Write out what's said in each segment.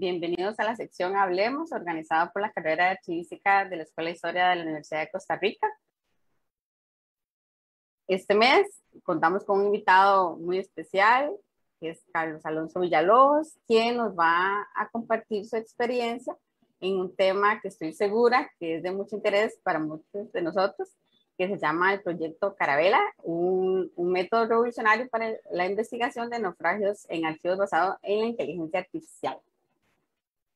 bienvenidos a la sección Hablemos, organizada por la carrera de Archivística de la Escuela de Historia de la Universidad de Costa Rica. Este mes contamos con un invitado muy especial, que es Carlos Alonso Villalobos, quien nos va a compartir su experiencia en un tema que estoy segura que es de mucho interés para muchos de nosotros, que se llama el proyecto Carabela, un, un método revolucionario para la investigación de naufragios en archivos basados en la inteligencia artificial.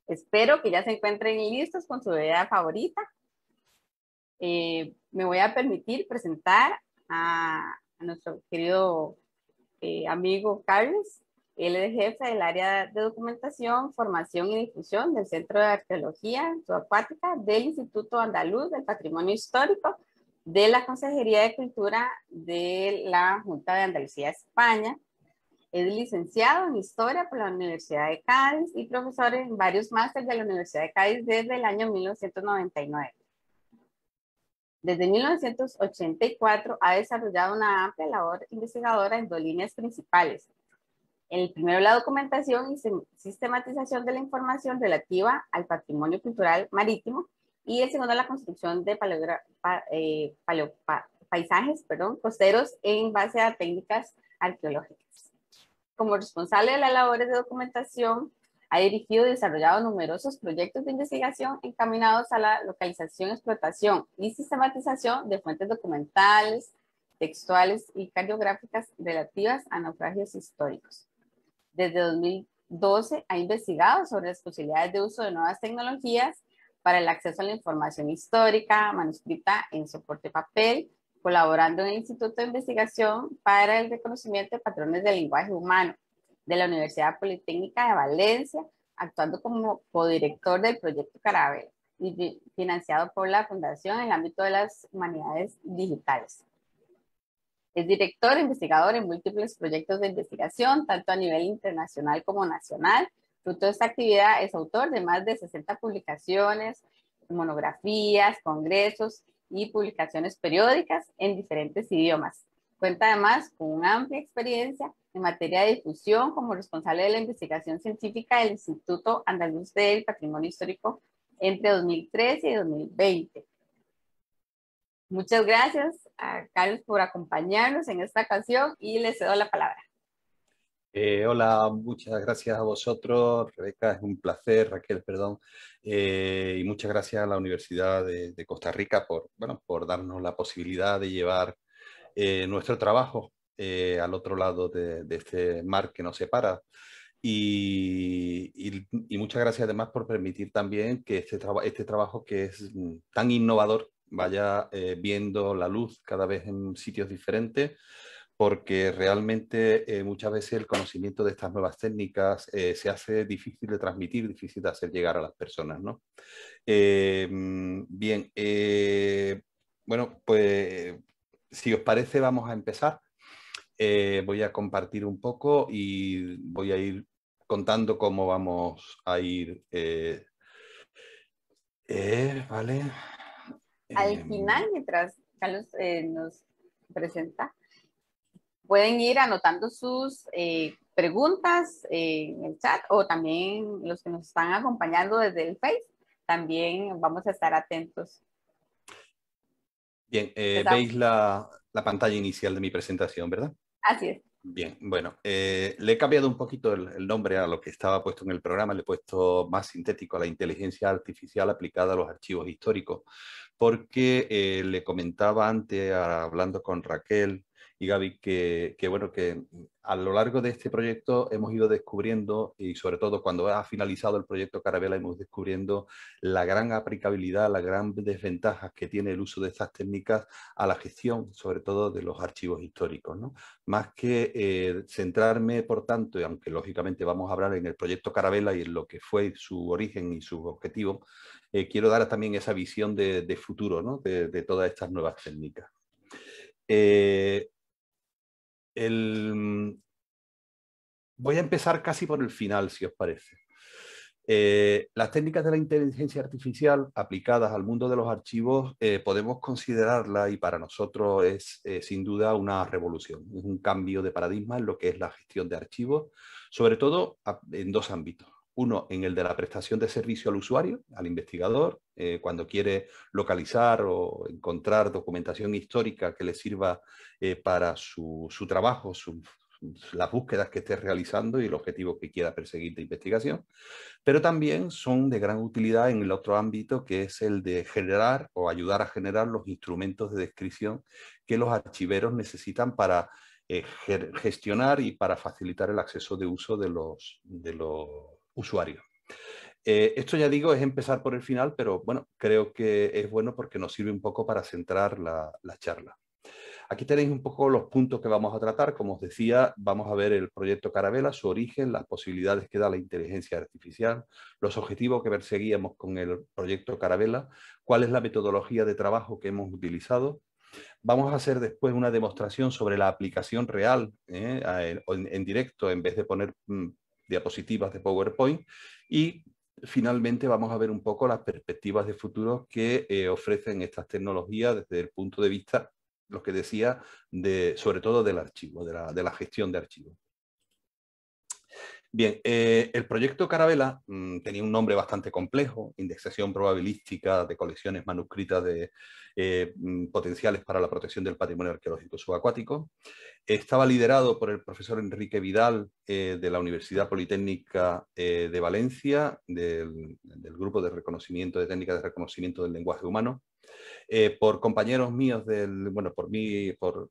Espero que ya se encuentren listos con su bebida favorita. Eh, me voy a permitir presentar a, nuestro querido eh, amigo Carlos. Él es jefe del área de documentación, formación y difusión del Centro de Arqueología Subacuática del Instituto Andaluz del Patrimonio Histórico de la Consejería de Cultura de la Junta de Andalucía, España. Es licenciado en Historia por la Universidad de Cádiz y profesor en varios másteres de la Universidad de Cádiz desde el año 1999. Desde 1984 ha desarrollado una amplia labor investigadora en dos líneas principales. El primero, la documentación y sistematización de la información relativa al patrimonio cultural marítimo y el segundo, la construcción de eh, paisajes perdón, costeros en base a técnicas arqueológicas. Como responsable de las labores de documentación, ha dirigido y desarrollado numerosos proyectos de investigación encaminados a la localización, explotación y sistematización de fuentes documentales, textuales y cardiográficas relativas a naufragios históricos. Desde 2012 ha investigado sobre las posibilidades de uso de nuevas tecnologías para el acceso a la información histórica, manuscrita en soporte papel colaborando en el Instituto de Investigación para el Reconocimiento de Patrones del Lenguaje Humano de la Universidad Politécnica de Valencia, actuando como codirector del proyecto Carabel y financiado por la Fundación en el ámbito de las humanidades digitales. Es director, e investigador en múltiples proyectos de investigación, tanto a nivel internacional como nacional. Fruto de esta actividad es autor de más de 60 publicaciones, monografías, congresos y publicaciones periódicas en diferentes idiomas. Cuenta además con una amplia experiencia en materia de difusión como responsable de la investigación científica del Instituto Andaluz del Patrimonio Histórico entre 2013 y 2020. Muchas gracias a Carlos por acompañarnos en esta ocasión y le cedo la palabra. Eh, hola, muchas gracias a vosotros, Rebeca, es un placer, Raquel, perdón, eh, y muchas gracias a la Universidad de, Costa Rica por, por darnos la posibilidad de llevar eh, nuestro trabajo al otro lado de, este mar que nos separa. Y, muchas gracias además por permitir también que este, este trabajo que es mm, tan innovador vaya viendo la luz cada vez en sitios diferentes porque realmente eh, muchas veces el conocimiento de estas nuevas técnicas eh, se hace difícil de transmitir, difícil de hacer llegar a las personas, ¿no? Eh, mm, bien, bueno, pues si os parece vamos a empezar. voy a compartir un poco y voy a ir contando cómo vamos a ir. ¿vale? Al em. final, mientras Carlos nos presenta, pueden ir anotando sus eh, preguntas eh, en el chat o también los que nos están acompañando desde el Face, también vamos a estar atentos. Bien, eh, veis la, pantalla inicial de mi presentación, ¿verdad? Así es. Bien, bueno, le he cambiado un poquito el, el, nombre a lo que estaba puesto en el programa, le he puesto más sintético a la inteligencia artificial aplicada a los archivos históricos, porque le comentaba antes, hablando con Raquel, y Gaby, que, bueno, que mm, a lo largo de este proyecto hemos ido descubriendo, y sobre todo cuando ha finalizado el proyecto Carabela, hemos descubriendo la gran aplicabilidad, las gran desventajas que tiene el uso de estas técnicas a la gestión, sobre todo de los archivos históricos. ¿no? Más que eh, centrarme, por tanto, y aunque lógicamente vamos a hablar en el proyecto Carabela y en lo que fue su origen y su objetivo eh, quiero dar también esa visión de, futuro ¿no? de, todas estas nuevas técnicas. Eh, Mm, voy a empezar casi por el final, si os parece. Eh, las técnicas de la inteligencia artificial aplicadas al mundo de los archivos eh, podemos considerarla y para nosotros es eh, sin duda una revolución, un cambio de paradigma en lo que es la gestión de archivos, sobre todo en dos ámbitos. Uno, en el de la prestación de servicio al usuario, al investigador, eh, cuando quiere localizar o encontrar documentación histórica que le sirva eh, para su, trabajo, las búsquedas que esté realizando y el objetivo que quiera perseguir de investigación, pero también son de gran utilidad en el otro ámbito que es el de generar o ayudar a generar los instrumentos de descripción que los archiveros necesitan para eh, gestionar y para facilitar el acceso de uso de los, de los usuario. Eh, esto ya digo, es empezar por el final, pero bueno, creo que es bueno porque nos sirve un poco para centrar la, charla. Aquí tenéis un poco los puntos que vamos a tratar. Como os decía, vamos a ver el proyecto Carabela, su origen, las posibilidades que da la inteligencia artificial, los objetivos que perseguíamos con el proyecto Carabela, cuál es la metodología de trabajo que hemos utilizado. Vamos a hacer después una demostración sobre la aplicación real eh, en, directo en vez de poner mm, diapositivas de PowerPoint y finalmente vamos a ver un poco las perspectivas de futuro que eh, ofrecen estas tecnologías desde el punto de vista, lo que decía, de, sobre todo del archivo, de la gestión de archivos. Bien, eh, el proyecto Carabela mm, tenía un nombre bastante complejo, indexación probabilística de colecciones manuscritas de, eh, mm, potenciales para la protección del patrimonio arqueológico subacuático. Estaba liderado por el profesor Enrique Vidal eh, de la Universidad Politécnica de Valencia, del, del Grupo de Reconocimiento de Técnicas de Reconocimiento del Lenguaje Humano, eh, por compañeros míos del, bueno, por mí, por,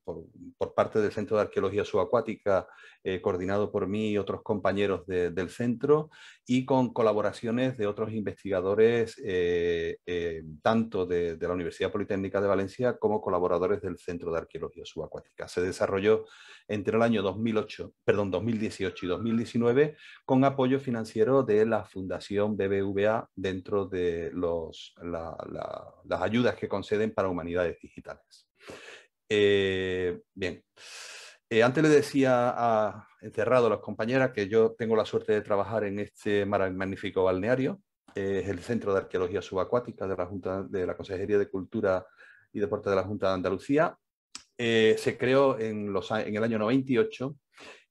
parte del Centro de Arqueología Subacuática, eh, coordinado por mí y otros compañeros del centro, y con colaboraciones de otros investigadores, eh, eh, tanto de, la Universidad Politécnica de Valencia como colaboradores del Centro de Arqueología Subacuática. Se desarrolló entre el año 2008, perdón, 2018 y 2019 con apoyo financiero de la Fundación BBVA dentro de los, las ayudas que conceden para humanidades digitales. Eh, bien, antes le decía a, Encerrado, las compañeras, que yo tengo la suerte de trabajar en este magnífico balneario. Es el Centro de Arqueología Subacuática de la, Junta, de la Consejería de Cultura y Deporte de la Junta de Andalucía. Eh, se creó en, los, en el año 98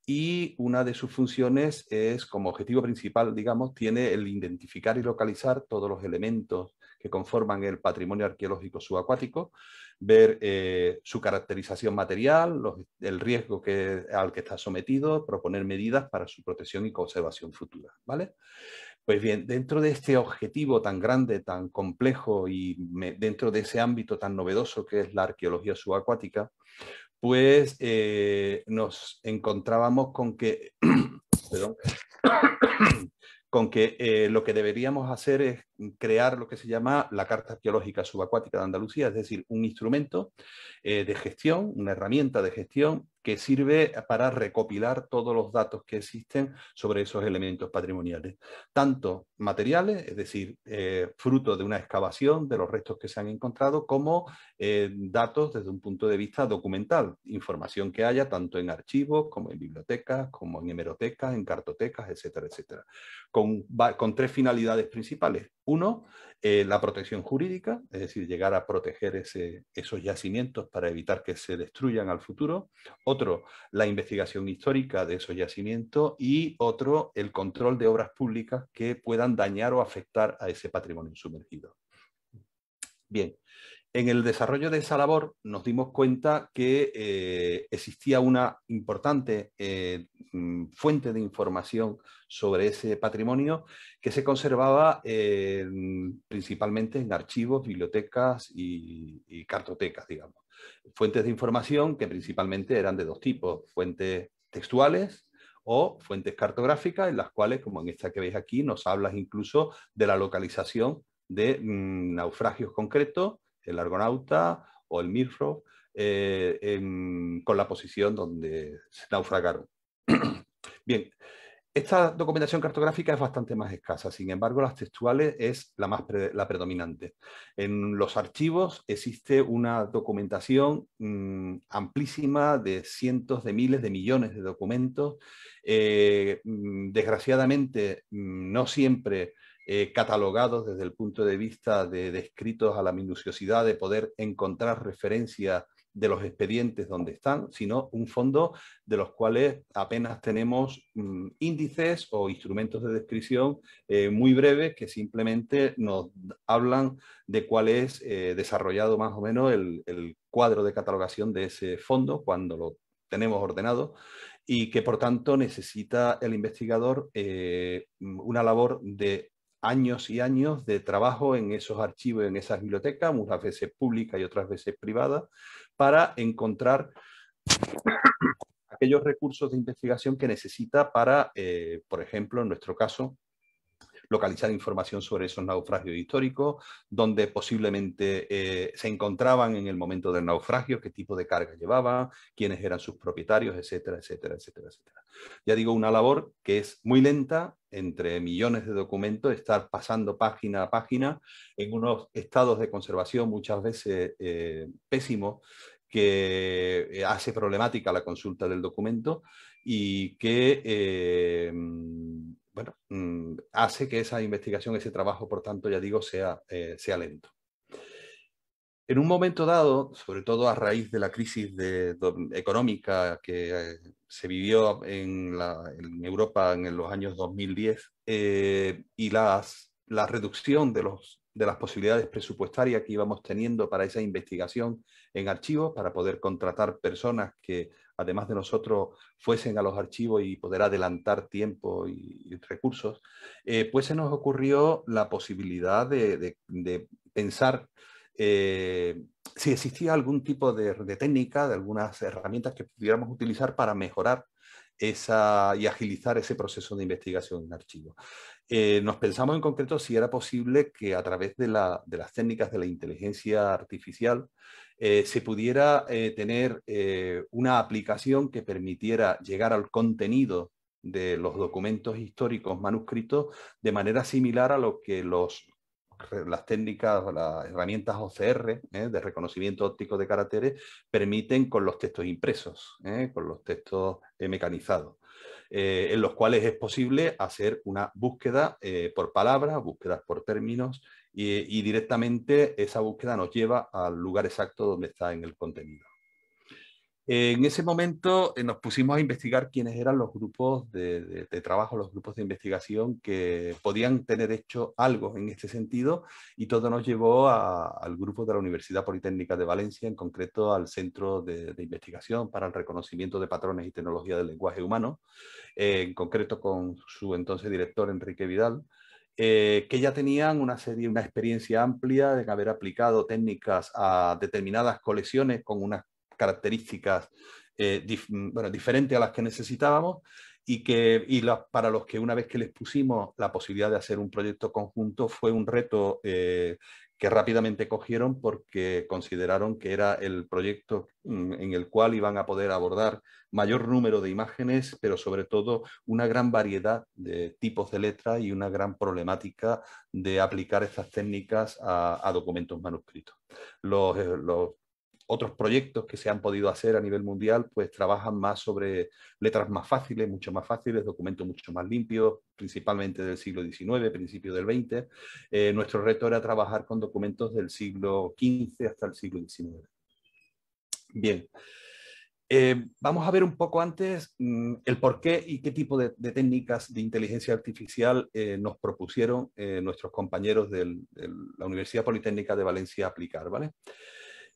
y una de sus funciones es, como objetivo principal, digamos, tiene el identificar y localizar todos los elementos que conforman el patrimonio arqueológico subacuático, ver eh, su caracterización material, el riesgo al que está sometido, proponer medidas para su protección y conservación futura. ¿vale? Pues bien, dentro de este objetivo tan grande, tan complejo y dentro de ese ámbito tan novedoso que es la arqueología subacuática, pues eh, nos encontrábamos con que, con que eh, lo que deberíamos hacer es crear lo que se llama la Carta Arqueológica Subacuática de Andalucía, es decir, un instrumento eh, de gestión, una herramienta de gestión que sirve para recopilar todos los datos que existen sobre esos elementos patrimoniales, tanto materiales, es decir, eh, fruto de una excavación de los restos que se han encontrado, como eh, datos desde un punto de vista documental, información que haya tanto en archivos como en bibliotecas, como en hemerotecas, en cartotecas, etcétera, etcétera, con tres finalidades principales. Uno, eh, la protección jurídica, es decir, llegar a proteger esos yacimientos para evitar que se destruyan al futuro. Otro, la investigación histórica de esos yacimientos. Y otro, el control de obras públicas que puedan dañar o afectar a ese patrimonio sumergido. Bien, en el desarrollo de esa labor nos dimos cuenta que eh, existía una importante eh, mm, fuente de información sobre ese patrimonio que se conservaba eh, principalmente en archivos, bibliotecas y, cartotecas, digamos. Fuentes de información que principalmente eran de dos tipos, fuentes textuales o fuentes cartográficas en las cuales, como en esta que veis aquí, nos hablas incluso de la localización de mm, naufragios concretos el Argonauta o el mirro, eh, con la posición donde naufragaron. Bien, esta documentación cartográfica es bastante más escasa, sin embargo, las textuales es la, más la predominante. En los archivos existe una documentación mm, amplísima de cientos de miles de millones de documentos. Eh, mm, desgraciadamente, mm, no siempre eh, catalogados desde el punto de vista de descritos a la minuciosidad, de poder encontrar referencias de los expedientes donde están, sino un fondo de los cuales apenas tenemos mm, índices o instrumentos de descripción eh, muy breves que simplemente nos hablan de cuál es eh, desarrollado más o menos el, cuadro de catalogación de ese fondo cuando lo tenemos ordenado y que por tanto necesita el investigador una labor de años y años de trabajo en esos archivos, en esas bibliotecas, muchas veces públicas y otras veces privadas, para encontrar aquellos recursos de investigación que necesita para, eh, por ejemplo, en nuestro caso, localizar información sobre esos naufragios históricos, donde posiblemente eh, se encontraban en el momento del naufragio, qué tipo de carga llevaba, quiénes eran sus propietarios, etcétera, etcétera, etcétera, etcétera. Ya digo, una labor que es muy lenta, entre millones de documentos, estar pasando página a página en unos estados de conservación muchas veces eh, pésimos que eh, hace problemática la consulta del documento y que eh, bueno, mm, hace que esa investigación, ese trabajo, por tanto, ya digo, sea, sea lento en un momento dado, sobre todo a raíz de la crisis económica que eh, se vivió en, la, Europa en los años 2010 eh, y la reducción de, los, de las posibilidades presupuestarias que íbamos teniendo para esa investigación en archivos, para poder contratar personas que además de nosotros fuesen a los archivos y poder adelantar tiempo y, recursos, eh, pues se nos ocurrió la posibilidad de, de pensar eh, si existía algún tipo de, técnica, de algunas herramientas que pudiéramos utilizar para mejorar esa, y agilizar ese proceso de investigación en archivo. Eh, nos pensamos en concreto si era posible que a través de, las técnicas de la inteligencia artificial eh, se pudiera tener una aplicación que permitiera llegar al contenido de los documentos históricos manuscritos de manera similar a lo que los las técnicas, o las herramientas OCR ¿eh? de reconocimiento óptico de caracteres permiten con los textos impresos, ¿eh? con los textos eh, mecanizados, en los cuales es posible hacer una búsqueda por palabras, búsquedas por términos y directamente esa búsqueda nos lleva al lugar exacto donde está en el contenido. Eh, en ese momento eh, nos pusimos a investigar quiénes eran los grupos de, trabajo, los grupos de investigación que podían tener hecho algo en este sentido y todo nos llevó al grupo de la Universidad Politécnica de Valencia, en concreto al Centro de, Investigación para el Reconocimiento de Patrones y Tecnología del Lenguaje Humano, eh, en concreto con su entonces director Enrique Vidal. que ya tenían una serie, una experiencia amplia de haber aplicado técnicas a determinadas colecciones con unas características eh, mm, diferentes a las que necesitábamos y, que, y para los que una vez que les pusimos la posibilidad de hacer un proyecto conjunto fue un reto eh, que rápidamente cogieron porque consideraron que era el proyecto mm, en el cual iban a poder abordar mayor número de imágenes, pero sobre todo una gran variedad de tipos de letras y una gran problemática de aplicar estas técnicas a, a documentos manuscritos. Los, eh, los otros proyectos que se han podido hacer a nivel mundial, pues trabajan más sobre letras más fáciles, mucho más fáciles, documentos mucho más limpios, principalmente del siglo XIX, principio del XX. Eh, nuestro reto era trabajar con documentos del siglo XV hasta el siglo XIX. Bien. Eh, vamos a ver un poco antes mm, el por qué y qué tipo de, técnicas de inteligencia artificial eh, nos propusieron nuestros compañeros de la Universidad Politécnica de Valencia aplicar. ¿vale?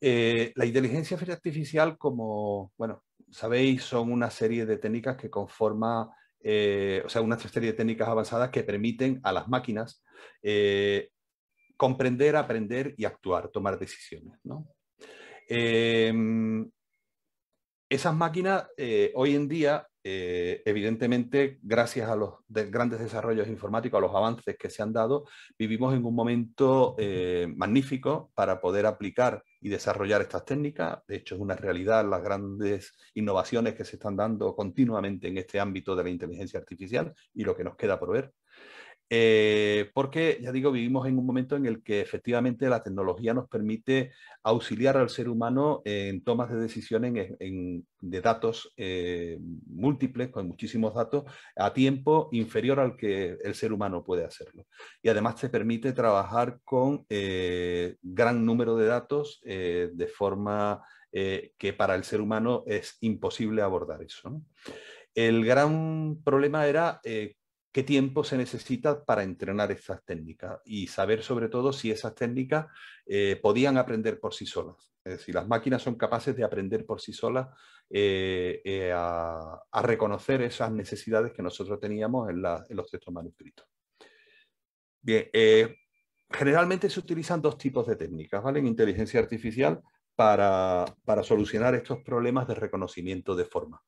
Eh, la inteligencia artificial, como bueno, sabéis, son una serie de técnicas que conforma eh, o sea, una serie de técnicas avanzadas que permiten a las máquinas eh, comprender, aprender y actuar, tomar decisiones. Em, esas máquinas hoy en día evidentemente, gracias a los grandes desarrollos informáticos, a los avances que se han dado, vivimos en un momento magnífico para poder aplicar y desarrollar estas técnicas. De hecho, es una realidad las grandes innovaciones que se están dando continuamente en este ámbito de la inteligencia artificial y lo que nos queda por ver. Eh, porque ya digo, vivimos en un momento en el que efectivamente la tecnología nos permite auxiliar al ser humano en tomas de decisiones en, de datos eh, múltiples, con muchísimos datos, a tiempo inferior al que el ser humano puede hacerlo. Y además te permite trabajar con eh, gran número de datos de forma que para el ser humano es imposible abordar eso. El gran problema era eh, qué tiempo se necesita para entrenar estas técnicas y saber sobre todo si esas técnicas eh, podían aprender por sí solas. Es decir, las máquinas son capaces de aprender por sí solas eh, eh, a, reconocer esas necesidades que nosotros teníamos en, en los textos manuscritos. Bien, generalmente se utilizan dos tipos de técnicas, ¿vale? En inteligencia artificial para, solucionar estos problemas de reconocimiento de forma.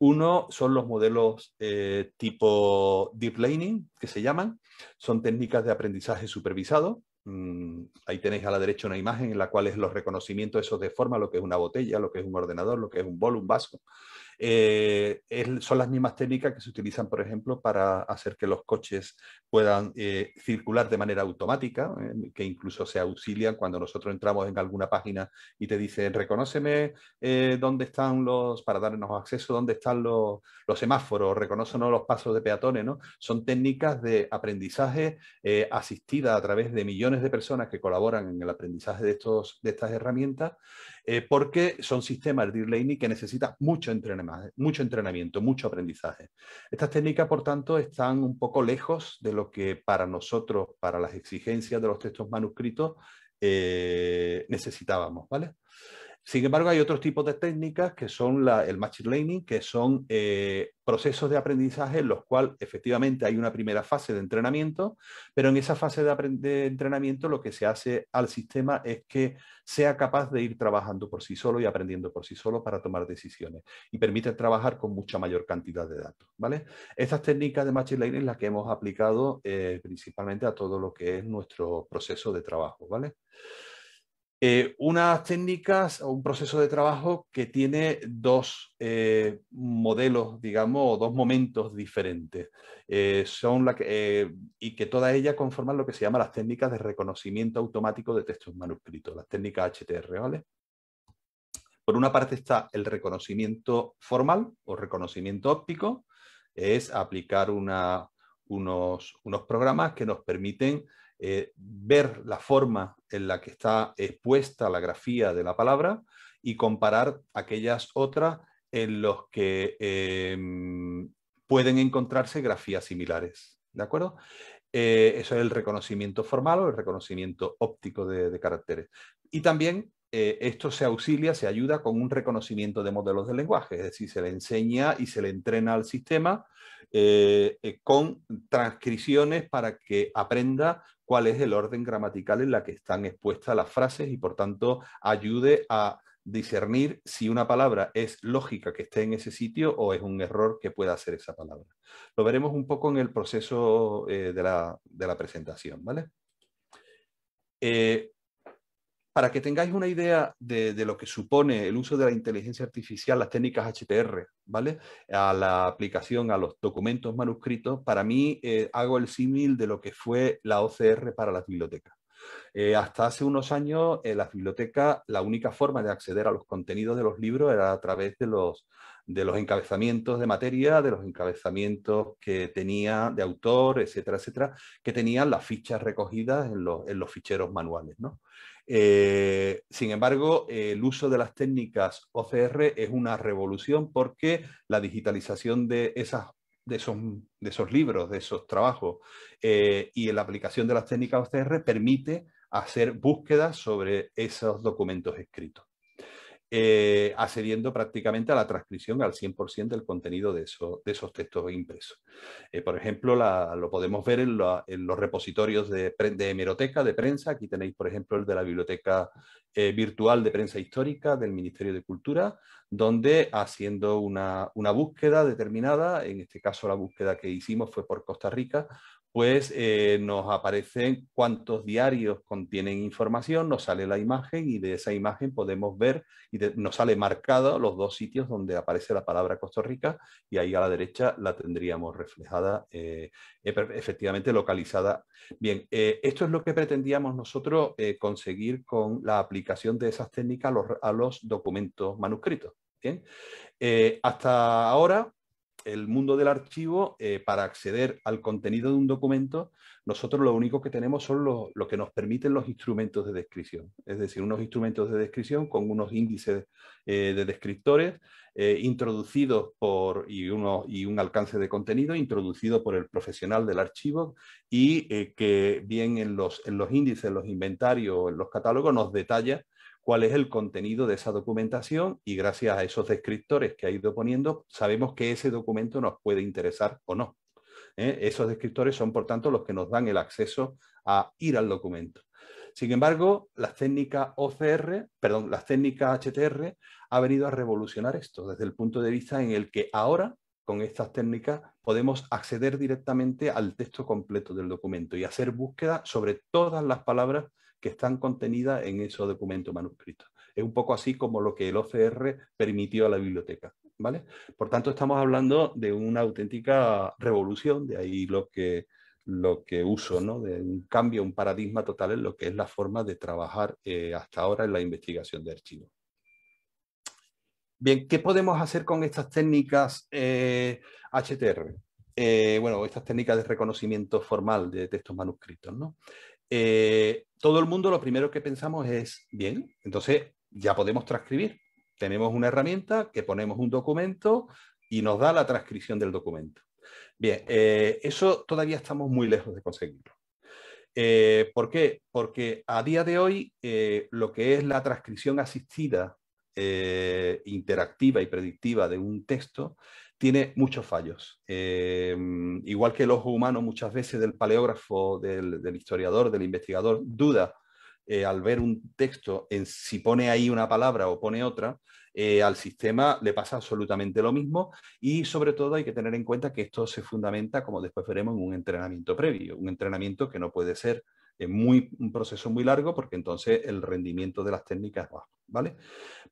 Uno son los modelos eh, tipo deep learning, que se llaman. Son técnicas de aprendizaje supervisado. Mm, ahí tenéis a la derecha una imagen en la cual es los reconocimientos esos de forma, lo que es una botella, lo que es un ordenador, lo que es un bol, un vaso. Eh, son las mismas técnicas que se utilizan, por ejemplo, para hacer que los coches puedan eh, circular de manera automática, eh, que incluso se auxilian cuando nosotros entramos en alguna página y te dicen, reconóceme dónde están los, para darnos acceso, dónde están los, semáforos, reconócenos los pasos de peatones, ¿no? Son técnicas de aprendizaje asistida a través de millones de personas que colaboran en el aprendizaje de, de estas herramientas eh, porque son sistemas de que necesitan mucho entrenamiento, mucho aprendizaje. Estas técnicas, por tanto, están un poco lejos de lo que para nosotros, para las exigencias de los textos manuscritos, eh, necesitábamos, ¿vale? Sin embargo, hay otros tipos de técnicas que son el Machine Learning, que son eh, procesos de aprendizaje en los cuales efectivamente hay una primera fase de entrenamiento, pero en esa fase de, entrenamiento lo que se hace al sistema es que sea capaz de ir trabajando por sí solo y aprendiendo por sí solo para tomar decisiones y permite trabajar con mucha mayor cantidad de datos. ¿vale? Estas técnicas de Machine Learning las que hemos aplicado eh, principalmente a todo lo que es nuestro proceso de trabajo. ¿vale? Eh, unas técnicas o un proceso de trabajo que tiene dos eh, modelos, digamos, o dos momentos diferentes. Eh, son la que, y que todas ellas conforman lo que se llama las técnicas de reconocimiento automático de textos manuscritos, las técnicas HTR, ¿vale? Por una parte está el reconocimiento formal o reconocimiento óptico, es aplicar una, unos, unos programas que nos permiten eh, ver la forma en la que está expuesta la grafía de la palabra y comparar aquellas otras en las que em, pueden encontrarse grafías similares. ¿De acuerdo? Eh, eso es el reconocimiento formal o el reconocimiento óptico de, de, caracteres. Y también eh, esto se auxilia, se ayuda con un reconocimiento de modelos de lenguaje, es decir, se le enseña y se le entrena al sistema eh, eh, con transcripciones para que aprenda cuál es el orden gramatical en la que están expuestas las frases y por tanto ayude a discernir si una palabra es lógica que esté en ese sitio o es un error que pueda hacer esa palabra. Lo veremos un poco en el proceso de la, presentación, ¿vale? para que tengáis una idea de, lo que supone el uso de la inteligencia artificial, las técnicas HTR, ¿vale? A la aplicación, a los documentos manuscritos, para mí eh, hago el símil de lo que fue la OCR para las bibliotecas. Eh, hasta hace unos años, en eh, las bibliotecas, la única forma de acceder a los contenidos de los libros era a través de los, de los encabezamientos de materia, de los encabezamientos que tenía de autor, etcétera, etcétera, que tenían las fichas recogidas en los, en los ficheros manuales. ¿no? Eh, sin embargo, el uso de las técnicas OCR es una revolución porque la digitalización de, esas, esos, libros, de esos trabajos eh, y la aplicación de las técnicas OCR permite hacer búsquedas sobre esos documentos escritos. Eh, accediendo prácticamente a la transcripción al 100% del contenido de, esos textos impresos. Eh, por ejemplo, lo podemos ver en, los repositorios de, hemeroteca, de prensa. Aquí tenéis, por ejemplo, el de la Biblioteca eh, Virtual de Prensa Histórica del Ministerio de Cultura, donde haciendo una búsqueda determinada, en este caso la búsqueda que hicimos fue por Costa Rica, pues eh, nos aparecen cuántos diarios contienen información, nos sale la imagen y de esa imagen podemos ver y nos sale marcado los dos sitios donde aparece la palabra Costa Rica y ahí a la derecha la tendríamos reflejada, eh, eh, efectivamente localizada. Bien, esto es lo que pretendíamos nosotros conseguir con la aplicación de esas técnicas a los, a los documentos manuscritos. Bien, hasta ahora el mundo del archivo, eh, para acceder al contenido de un documento, nosotros lo único que tenemos son lo, que nos permiten los instrumentos de descripción. Es decir, unos instrumentos de descripción con unos índices eh, de descriptores eh, introducidos por, y, uno, y, un alcance de contenido introducido por el profesional del archivo y que bien en los, en los índices, en los inventarios, en los catálogos nos detalla cuál es el contenido de esa documentación y gracias a esos descriptores que ha ido poniendo, sabemos que ese documento nos puede interesar o no. ¿eh? Esos descriptores son, por tanto, los que nos dan el acceso a ir al documento. Sin embargo, las técnicas OCR, perdón, las técnicas HTR ha venido a revolucionar esto desde el punto de vista en el que ahora con estas técnicas podemos acceder directamente al texto completo del documento y hacer búsqueda sobre todas las palabras que están contenidas en esos documentos manuscritos. Es un poco así como lo que el OCR permitió a la biblioteca. ¿vale? Por tanto, estamos hablando de una auténtica revolución, de ahí lo que, lo que uso, ¿no? de un cambio, un paradigma total en lo que es la forma de trabajar eh, hasta ahora en la investigación de archivos. Bien, ¿qué podemos hacer con estas técnicas HTR? Eh, eh, bueno, estas técnicas de reconocimiento formal de textos manuscritos, ¿no? Eh, todo el mundo lo primero que pensamos es, bien, entonces ya podemos transcribir. Tenemos una herramienta que ponemos un documento y nos da la transcripción del documento. Bien, eh, eso todavía estamos muy lejos de conseguirlo. Eh, ¿Por qué? Porque a día de hoy lo que es la transcripción asistida, interactiva y predictiva de un texto tiene muchos fallos. Em, igual que el ojo humano, muchas veces del paleógrafo, del, historiador, del investigador, duda eh, al ver un texto en si pone ahí una palabra o pone otra, eh, al sistema le pasa absolutamente lo mismo y sobre todo hay que tener en cuenta que esto se fundamenta, como después veremos, en un entrenamiento previo, un entrenamiento que no puede ser eh, muy, un proceso muy largo porque entonces el rendimiento de las técnicas es ¿vale?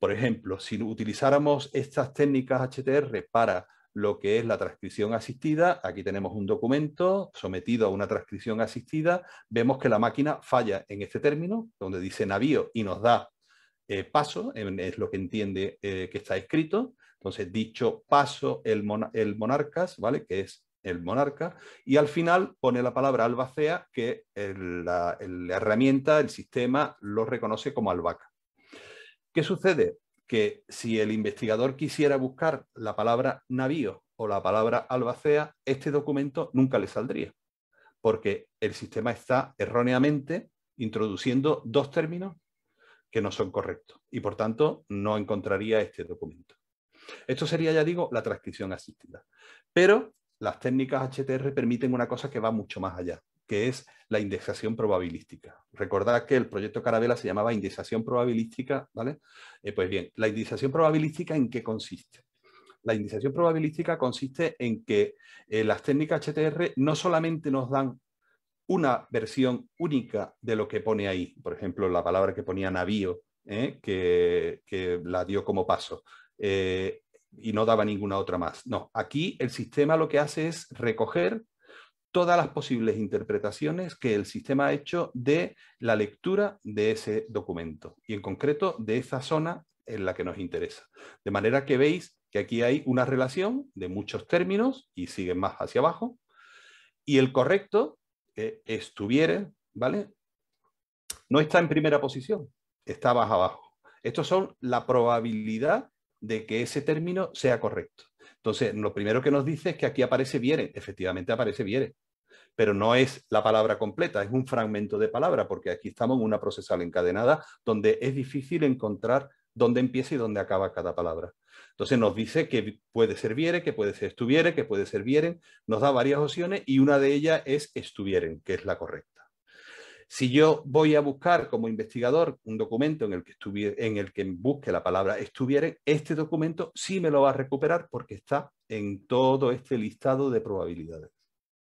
Por ejemplo, si utilizáramos estas técnicas HTR para lo que es la transcripción asistida. Aquí tenemos un documento sometido a una transcripción asistida. Vemos que la máquina falla en este término, donde dice navío y nos da eh, paso, es lo que entiende eh, que está escrito. Entonces, dicho paso, el, monarcas, ¿vale? Que es el monarca. Y al final pone la palabra albacea, que la, herramienta, el sistema, lo reconoce como albaca. ¿Qué sucede? que si el investigador quisiera buscar la palabra navío o la palabra albacea, este documento nunca le saldría, porque el sistema está erróneamente introduciendo dos términos que no son correctos y por tanto no encontraría este documento. Esto sería, ya digo, la transcripción asistida. Pero las técnicas HTR permiten una cosa que va mucho más allá que es la indexación probabilística. Recordad que el proyecto Carabela se llamaba indexación probabilística, ¿vale? Eh, pues bien, ¿la indexación probabilística en qué consiste? La indexación probabilística consiste en que eh, las técnicas HTR no solamente nos dan una versión única de lo que pone ahí, por ejemplo, la palabra que ponía navío, ¿eh? que, que, la dio como paso, y no daba ninguna otra más. No, aquí el sistema lo que hace es recoger todas las posibles interpretaciones que el sistema ha hecho de la lectura de ese documento y en concreto de esa zona en la que nos interesa. De manera que veis que aquí hay una relación de muchos términos y siguen más hacia abajo y el correcto estuviera, ¿vale? No está en primera posición, está más abajo. Estos son la probabilidad de que ese término sea correcto. Entonces, lo primero que nos dice es que aquí aparece viere, efectivamente aparece viere, pero no es la palabra completa, es un fragmento de palabra, porque aquí estamos en una procesal encadenada donde es difícil encontrar dónde empieza y dónde acaba cada palabra. Entonces nos dice que puede ser viere, que puede ser estuviere, que puede ser vieren, nos da varias opciones y una de ellas es estuvieren, que es la correcta. Si yo voy a buscar como investigador un documento en el que, en el que busque la palabra estuviere, este documento sí me lo va a recuperar porque está en todo este listado de probabilidades.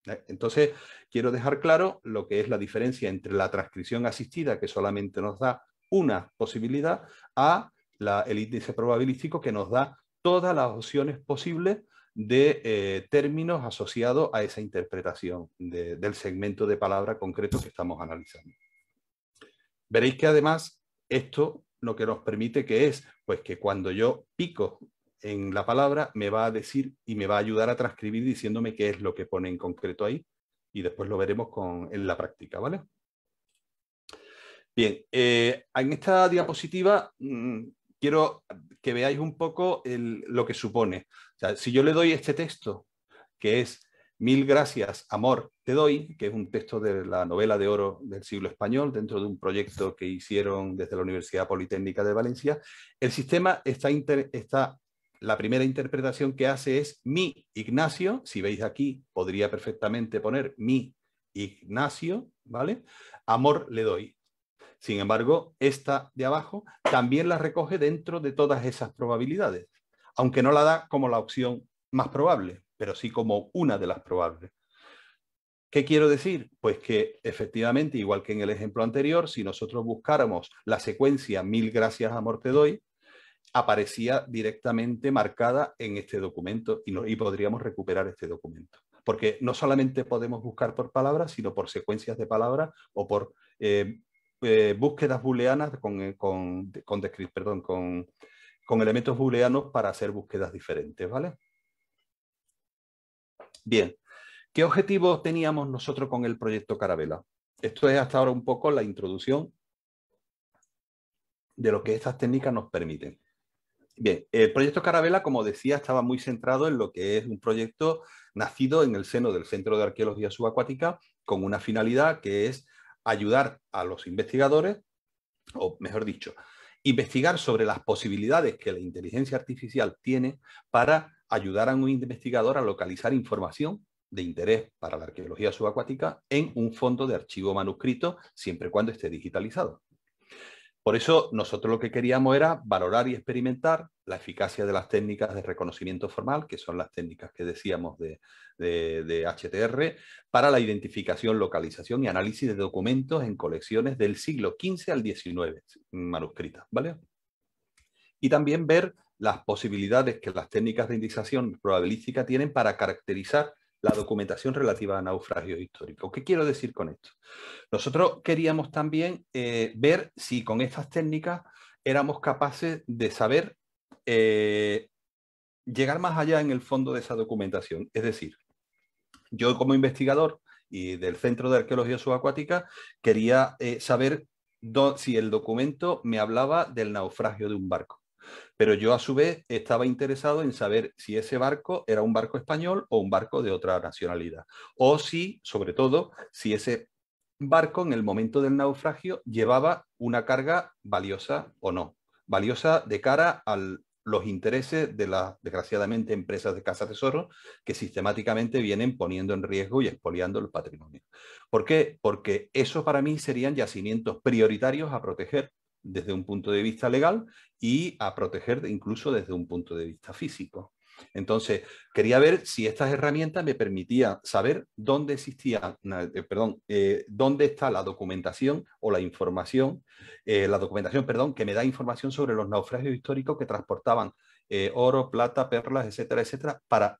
¿eh? Entonces, quiero dejar claro lo que es la diferencia entre la transcripción asistida, que solamente nos da una posibilidad, a la, el índice probabilístico que nos da todas las opciones posibles de eh, términos asociados a esa interpretación del segmento de palabra concreto que estamos analizando. Veréis que además esto lo que nos permite que es, pues que cuando yo pico en la palabra me va a decir y me va a ayudar a transcribir diciéndome qué es lo que pone en concreto ahí y después lo veremos con, en la práctica, ¿vale? Bien, eh, en esta diapositiva mm, quiero que veáis un poco lo que supone si yo le doy este texto, que es Mil gracias, amor, te doy, que es un texto de la novela de oro del siglo español, dentro de un proyecto que hicieron desde la Universidad Politécnica de Valencia, el sistema está, está la primera interpretación que hace es mi Ignacio, si veis aquí, podría perfectamente poner mi Ignacio, ¿vale? Amor le doy. Sin embargo, esta de abajo también la recoge dentro de todas esas probabilidades aunque no la da como la opción más probable, pero sí como una de las probables. ¿Qué quiero decir? Pues que efectivamente, igual que en el ejemplo anterior, si nosotros buscáramos la secuencia mil gracias a te doy, aparecía directamente marcada en este documento y, podríamos recuperar este documento. Porque no solamente podemos buscar por palabras, sino por secuencias de palabras o por eh, eh, búsquedas booleanas con, con, perdón, con con elementos booleanos para hacer búsquedas diferentes, ¿vale? Bien, ¿qué objetivos teníamos nosotros con el proyecto Carabela? Esto es hasta ahora un poco la introducción de lo que estas técnicas nos permiten. Bien, el proyecto Carabela, como decía, estaba muy centrado en lo que es un proyecto nacido en el seno del Centro de Arqueología Subacuática con una finalidad que es ayudar a los investigadores, o mejor dicho, investigar sobre las posibilidades que la inteligencia artificial tiene para ayudar a un investigador a localizar información de interés para la arqueología subacuática en un fondo de archivo manuscrito, siempre y cuando esté digitalizado. Por eso nosotros lo que queríamos era valorar y experimentar la eficacia de las técnicas de reconocimiento formal, que son las técnicas que decíamos de, HTR, para la identificación, localización y análisis de documentos en colecciones del siglo XV al XIX, manuscritas, ¿vale? Y también ver las posibilidades que las técnicas de indexación probabilística tienen para caracterizar la documentación relativa a naufragios históricos. ¿Qué quiero decir con esto? Nosotros queríamos también eh, ver si con estas técnicas éramos capaces de saber eh, llegar más allá en el fondo de esa documentación. Es decir, yo como investigador y del Centro de Arqueología Subacuática quería eh, saber si el documento me hablaba del naufragio de un barco. Pero yo a su vez estaba interesado en saber si ese barco era un barco español o un barco de otra nacionalidad. O si, sobre todo, si ese barco en el momento del naufragio llevaba una carga valiosa o no. Valiosa de cara a los intereses de las, desgraciadamente, empresas de casa tesoro que sistemáticamente vienen poniendo en riesgo y expoliando el patrimonio. ¿Por qué? Porque eso para mí serían yacimientos prioritarios a proteger desde un punto de vista legal y a proteger incluso desde un punto de vista físico. Entonces, quería ver si estas herramientas me permitían saber dónde existía, eh, perdón, eh, dónde está la documentación o la información, eh, la documentación, perdón, que me da información sobre los naufragios históricos que transportaban oro, plata, perlas, etcétera, etcétera, para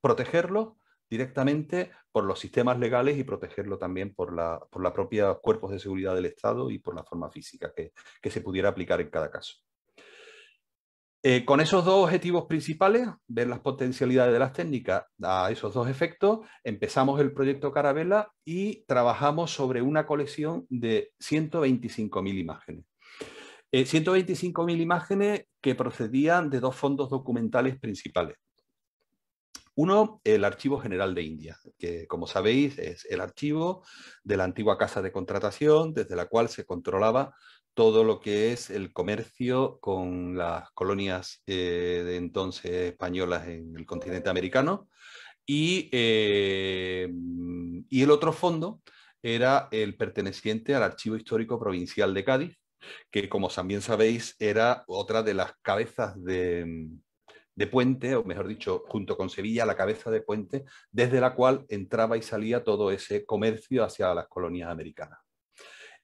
protegerlos directamente por los sistemas legales y protegerlo también por la, por propia cuerpos de seguridad del Estado y por la forma física que, se pudiera aplicar en cada caso. Eh, con esos dos objetivos principales, ver las potencialidades de las técnicas a esos dos efectos, empezamos el proyecto Carabela y trabajamos sobre una colección de 125.000 imágenes. 125.000 eh, imágenes que procedían de dos fondos documentales principales. Uno, el Archivo General de India, que como sabéis es el archivo de la antigua Casa de Contratación, desde la cual se controlaba todo lo que es el comercio con las colonias eh, de entonces españolas en el continente americano. Y, eh, y el otro fondo era el perteneciente al Archivo Histórico Provincial de Cádiz, que como también sabéis era otra de las cabezas de, de puente, o mejor dicho, junto con Sevilla, la cabeza de puente, desde la cual entraba y salía todo ese comercio hacia las colonias americanas.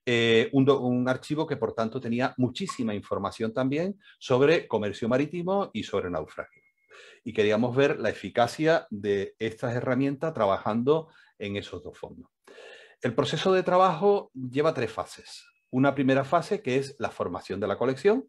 Eh, un, un, archivo que, por tanto, tenía muchísima información también sobre comercio marítimo y sobre naufragio. Y queríamos ver la eficacia de estas herramientas trabajando en esos dos fondos. El proceso de trabajo lleva tres fases. Una primera fase que es la formación de la colección,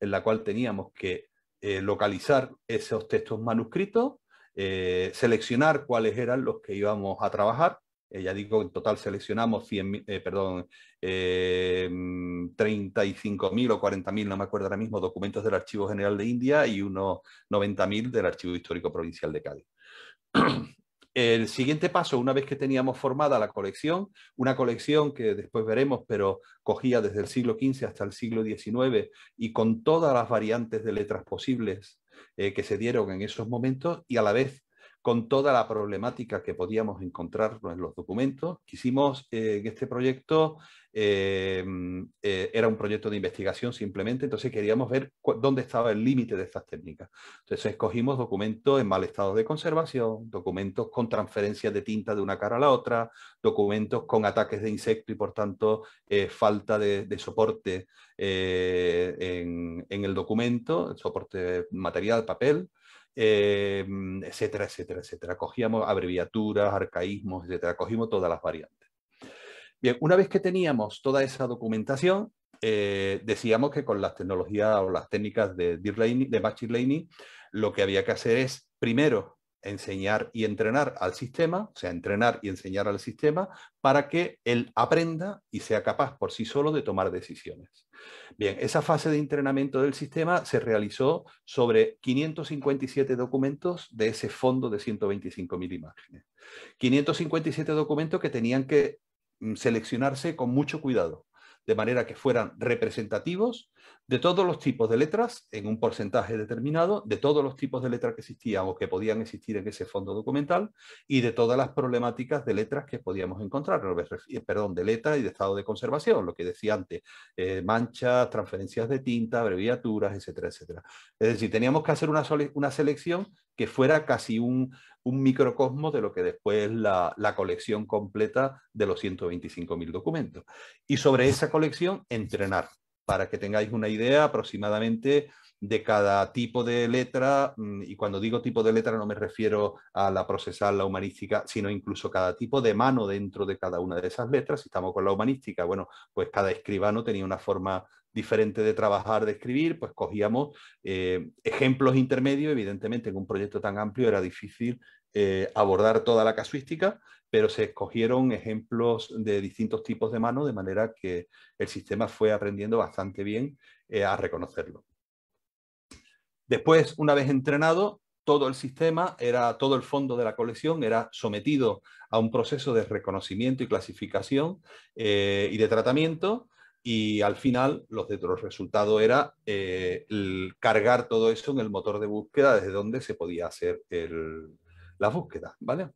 en la cual teníamos que eh, localizar esos textos manuscritos, eh, seleccionar cuáles eran los que íbamos a trabajar. Eh, ya digo, en total seleccionamos 100, perdón, 35.000 o 40.000, no me acuerdo ahora mismo, documentos del Archivo General de India y unos 90.000 del Archivo Histórico Provincial de Cádiz. El siguiente paso, una vez que teníamos formada la colección, una colección que después veremos, pero cogía desde el siglo XV hasta el siglo XIX y con todas las variantes de letras posibles eh, que se dieron en esos momentos y a la vez con toda la problemática que podíamos encontrar en los documentos. Quisimos eh, que este proyecto eh, mm, eh, era un proyecto de investigación simplemente, entonces queríamos ver dónde estaba el límite de estas técnicas. Entonces escogimos documentos en mal estado de conservación, documentos con transferencias de tinta de una cara a la otra, documentos con ataques de insecto y por tanto falta de, soporte en, en el documento, soporte material, papel, Em, etcétera, etcétera, etcétera. Cogíamos abreviaturas, arcaísmos, etcétera, cogimos todas las variantes. Bien, una vez que teníamos toda esa documentación, eh, decíamos que con las tecnologías o las técnicas de, de, Learning, de Machine lo que había que hacer es, primero, enseñar y entrenar al sistema, o sea, entrenar y enseñar al sistema para que él aprenda y sea capaz por sí solo de tomar decisiones. Bien, esa fase de entrenamiento del sistema se realizó sobre 557 documentos de ese fondo de 125.000 imágenes. 557 documentos que tenían que mm, seleccionarse con mucho cuidado, de manera que fueran representativos de todos los tipos de letras en un porcentaje determinado, de todos los tipos de letras que existían o que podían existir en ese fondo documental y de todas las problemáticas de letras que podíamos encontrar, eh, perdón, de letras y de estado de conservación, lo que decía antes, eh, manchas, transferencias de tinta, abreviaturas, etcétera, etcétera. Es decir, teníamos que hacer una, una selección que fuera casi un, un microcosmos de lo que después es la, la colección completa de los 125.000 documentos. Y sobre esa colección, entrenar, para que tengáis una idea aproximadamente de cada tipo de letra, mm, y cuando digo tipo de letra no me refiero a la procesal, la humanística, sino incluso cada tipo de mano dentro de cada una de esas letras. Si estamos con la humanística, bueno, pues cada escribano tenía una forma diferente de trabajar, de escribir, pues cogíamos eh, ejemplos intermedios, evidentemente en un proyecto tan amplio era difícil eh, abordar toda la casuística, pero se escogieron ejemplos de distintos tipos de mano, de manera que el sistema fue aprendiendo bastante bien eh, a reconocerlo. Después, una vez entrenado, todo el sistema, era, todo el fondo de la colección era sometido a un proceso de reconocimiento y clasificación eh, y de tratamiento y al final los, los resultados era eh, cargar todo eso en el motor de búsqueda desde donde se podía hacer la búsqueda, ¿vale?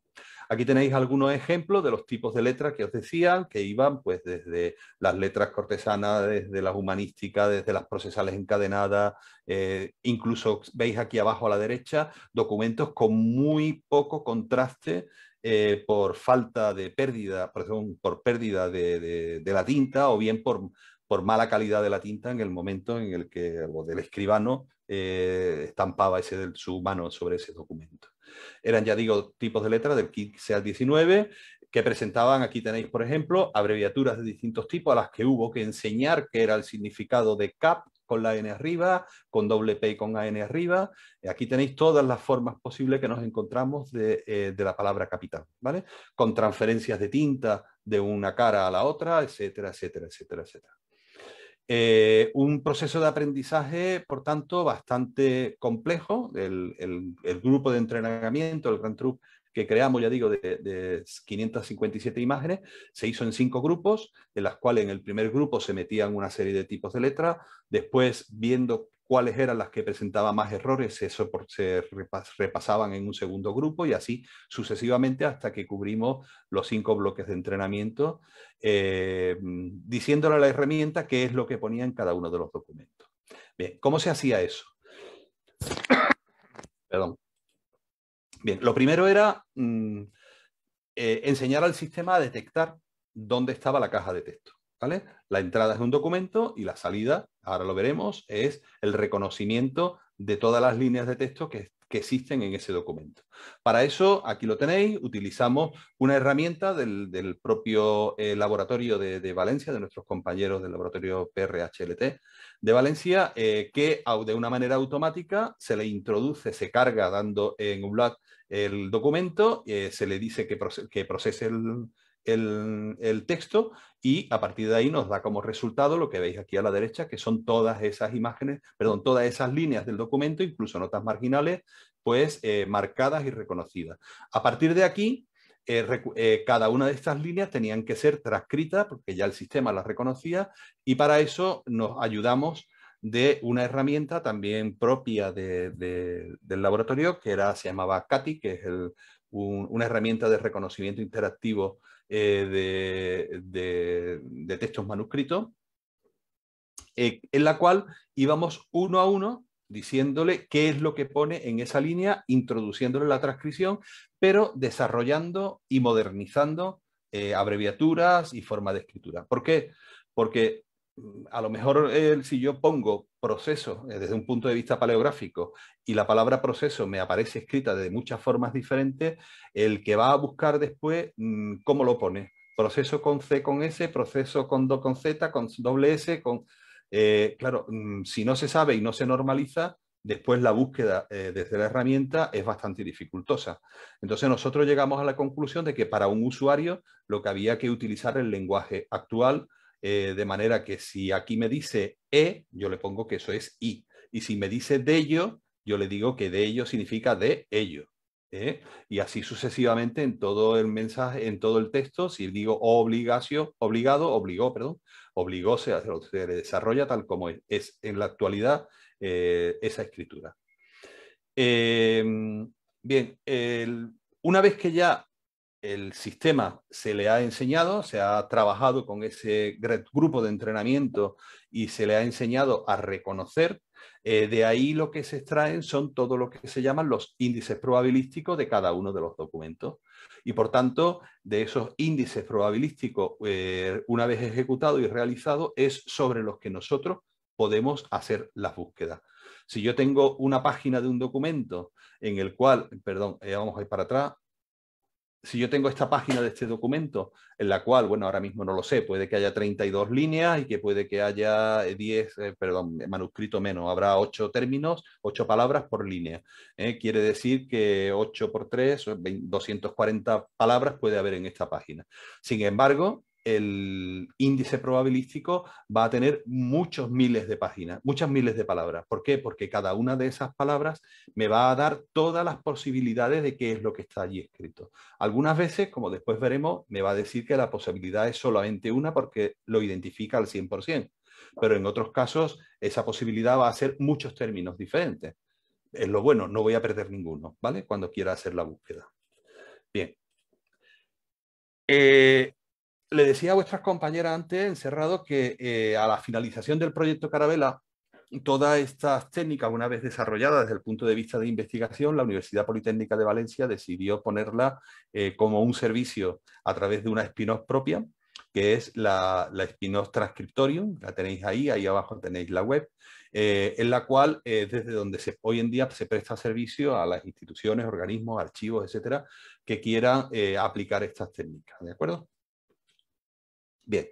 Aquí tenéis algunos ejemplos de los tipos de letras que os decía, que iban pues desde las letras cortesanas, desde las humanísticas, desde las procesales encadenadas, eh, incluso veis aquí abajo a la derecha documentos con muy poco contraste eh, por falta de pérdida, perdón, por pérdida de, la tinta o bien por, mala calidad de la tinta en el momento en el que el del escribano eh, estampaba su mano sobre ese documento. Eran, ya digo, tipos de letras del 15 al 19 que presentaban, aquí tenéis, por ejemplo, abreviaturas de distintos tipos a las que hubo que enseñar qué era el significado de CAP con la N arriba, con doble P y con n arriba. Aquí tenéis todas las formas posibles que nos encontramos de, eh, de la palabra capital, ¿vale? Con transferencias de tinta de una cara a la otra, etcétera, etcétera, etcétera, etcétera. Eh, un proceso de aprendizaje, por tanto, bastante complejo. El, grupo de entrenamiento, el Grand Troop, que creamos, ya digo, de, de, 557 imágenes, se hizo en cinco grupos, de las cuales en el primer grupo se metían una serie de tipos de letras, después viendo cuáles eran las que presentaban más errores, eso se repasaban en un segundo grupo y así sucesivamente hasta que cubrimos los cinco bloques de entrenamiento, eh, diciéndole a la herramienta qué es lo que ponía en cada uno de los documentos. Bien, ¿cómo se hacía eso? Perdón. Bien, lo primero era mm, eh, enseñar al sistema a detectar dónde estaba la caja de texto. La entrada es un documento y la salida, ahora lo veremos, es el reconocimiento de todas las líneas de texto que, existen en ese documento. Para eso, aquí lo tenéis, utilizamos una herramienta del, propio eh, laboratorio de, Valencia, de nuestros compañeros del laboratorio PRHLT de Valencia, eh, que de una manera automática se le introduce, se carga dando en un blog el documento, eh, se le dice que, que procese el, el, texto y a partir de ahí nos da como resultado lo que veis aquí a la derecha, que son todas esas imágenes, perdón, todas esas líneas del documento, incluso notas marginales, pues eh, marcadas y reconocidas. A partir de aquí, eh, eh, cada una de estas líneas tenían que ser transcritas porque ya el sistema las reconocía y para eso nos ayudamos de una herramienta también propia del laboratorio que era, se llamaba CATI, que es una herramienta de reconocimiento interactivo eh, de, textos manuscritos, eh, en la cual íbamos uno a uno diciéndole qué es lo que pone en esa línea, introduciéndole la transcripción, pero desarrollando y modernizando eh, abreviaturas y forma de escritura. ¿Por qué? Porque Mm, a lo mejor eh, si yo pongo proceso eh, desde un punto de vista paleográfico y la palabra proceso me aparece escrita de muchas formas diferentes, el que va a buscar después mm, cómo lo pone. Proceso con C con S, proceso con do con Z, con doble S, con... Eh, claro, mm, si no se sabe y no se normaliza, después la búsqueda desde la herramienta es bastante dificultosa. Entonces nosotros llegamos a la conclusión de que para un usuario lo que había que utilizar el lenguaje actual, eh, de manera que si aquí me dice E, yo le pongo que eso es I. Y si me dice de ello, yo le digo que de ello significa de ello. ¿eh? Y así sucesivamente en todo el mensaje, en todo el texto, si digo obligación, obligado, obligó, perdón, obligó, se, desarrolla tal como es, en la actualidad eh, esa escritura. Em, bien, una vez que ya el sistema se le ha enseñado, se ha trabajado con ese grupo de entrenamiento y se le ha enseñado a reconocer. Eh, de ahí lo que se extraen son todo lo que se llaman los índices probabilísticos de cada uno de los documentos. Y por tanto, de esos índices probabilísticos, eh, una vez ejecutado y realizado, es sobre los que nosotros podemos hacer las búsquedas. Si yo tengo una página de un documento en el cual, perdón, eh, vamos a ir para atrás, si yo tengo esta página de este documento, en la cual, bueno, ahora mismo no lo sé, puede que haya 32 líneas y que puede que haya 10, eh, eh, perdón, manuscrito menos, habrá 8 términos, 8 palabras por línea. ¿eh? Quiere decir que 8 por 3, 240 palabras puede haber en esta página. Sin embargo, el índice probabilístico va a tener muchos miles de páginas, muchas miles de palabras. ¿Por qué? Porque cada una de esas palabras me va a dar todas las posibilidades de qué es lo que está allí escrito. Algunas veces, como después veremos, me va a decir que la posibilidad es solamente una porque lo identifica al 100%, pero en otros casos esa posibilidad va a ser muchos términos diferentes. Es lo bueno, no voy a perder ninguno, ¿vale? Cuando quiera hacer la búsqueda. Bien. Eh, le decía a vuestras compañeras antes, encerrado, que eh, a la finalización del proyecto Carabela, todas estas técnicas, una vez desarrolladas desde el punto de vista de investigación, la Universidad Politécnica de Valencia decidió ponerla eh, como un servicio a través de una spin-off propia, que es la, la spin-off Transcriptorium, la tenéis ahí, ahí abajo tenéis la web, eh, en la cual desde donde se, hoy en día se presta servicio a las instituciones, organismos, archivos, etcétera, que quieran aplicar estas técnicas, ¿de acuerdo? Bien,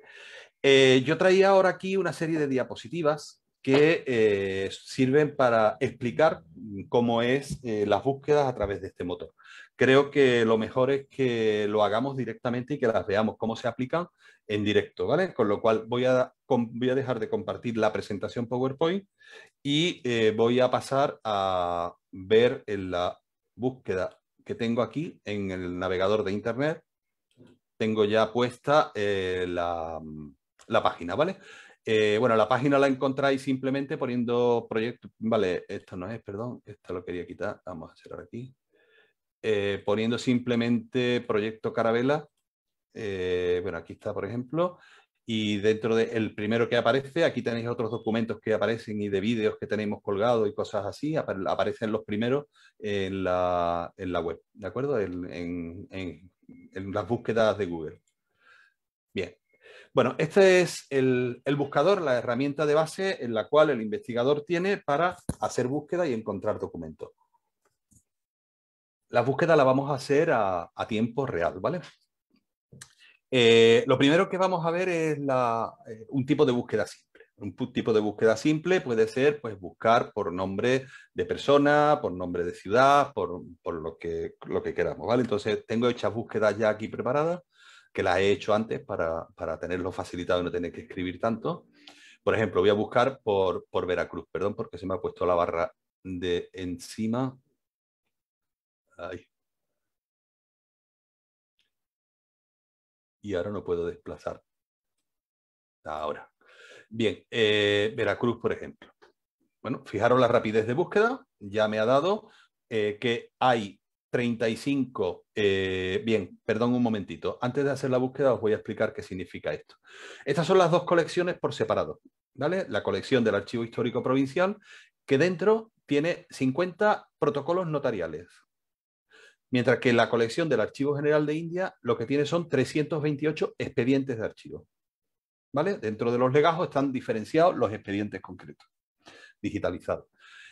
eh, yo traía ahora aquí una serie de diapositivas que eh, sirven para explicar cómo es eh, las búsquedas a través de este motor. Creo que lo mejor es que lo hagamos directamente y que las veamos cómo se aplican en directo, ¿vale? Con lo cual voy a, voy a dejar de compartir la presentación PowerPoint y voy a pasar a ver la búsqueda que tengo aquí en el navegador de Internet tengo ya puesta eh, mm, la, página, ¿vale? Eh, bueno, la página la encontráis simplemente poniendo proyecto, vale, esto no es, perdón, esto lo quería quitar, vamos a cerrar aquí. Eh, poniendo simplemente proyecto Carabela, bueno, aquí está, por ejemplo, y dentro del primero que aparece, aquí tenéis otros documentos que aparecen y de vídeos que tenemos colgados y cosas así, aparecen los primeros en la, web, ¿de acuerdo? en en las búsquedas de Google. Bien. Bueno, este es el, buscador, la herramienta de base en la cual el investigador tiene para hacer búsqueda y encontrar documentos. La búsqueda la vamos a hacer a, tiempo real, ¿vale? Eh, lo primero que vamos a ver es eh, un tipo de búsqueda así. Un tipo de búsqueda simple puede ser pues, buscar por nombre de persona, por nombre de ciudad, por, lo, que, lo que queramos. ¿vale? Entonces, tengo hechas búsquedas ya aquí preparadas, que las he hecho antes para, tenerlo facilitado y no tener que escribir tanto. Por ejemplo, voy a buscar por, por Veracruz, perdón, porque se me ha puesto la barra de encima. Y ahora no puedo desplazar. Ahora. Bien, eh, Veracruz, por ejemplo. Bueno, fijaros la rapidez de búsqueda, ya me ha dado eh, que hay 35, eh, bien, perdón un momentito, antes de hacer la búsqueda os voy a explicar qué significa esto. Estas son las dos colecciones por separado, ¿vale? La colección del Archivo Histórico Provincial, que dentro tiene 50 protocolos notariales, mientras que la colección del Archivo General de India lo que tiene son 328 expedientes de archivo. Dentro de los legajos están diferenciados los expedientes concretos, digitalizados.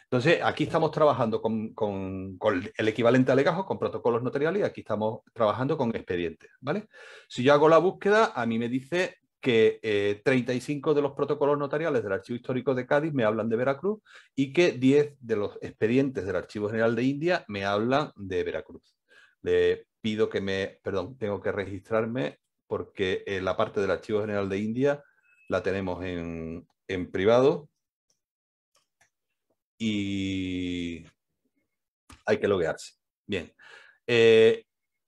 Entonces, aquí estamos trabajando con, el equivalente a legajos, con protocolos notariales, y aquí estamos trabajando con expedientes, ¿vale? Si yo hago la búsqueda, a mí me dice que 35 eh, de los protocolos notariales del Archivo Histórico de Cádiz me hablan de Veracruz y que 10 de los expedientes del Archivo General de India me hablan de Veracruz. Le pido que me, perdón, tengo que registrarme porque eh, la parte del Archivo General de India la tenemos en, privado y hay que loguearse. Bien. Eh,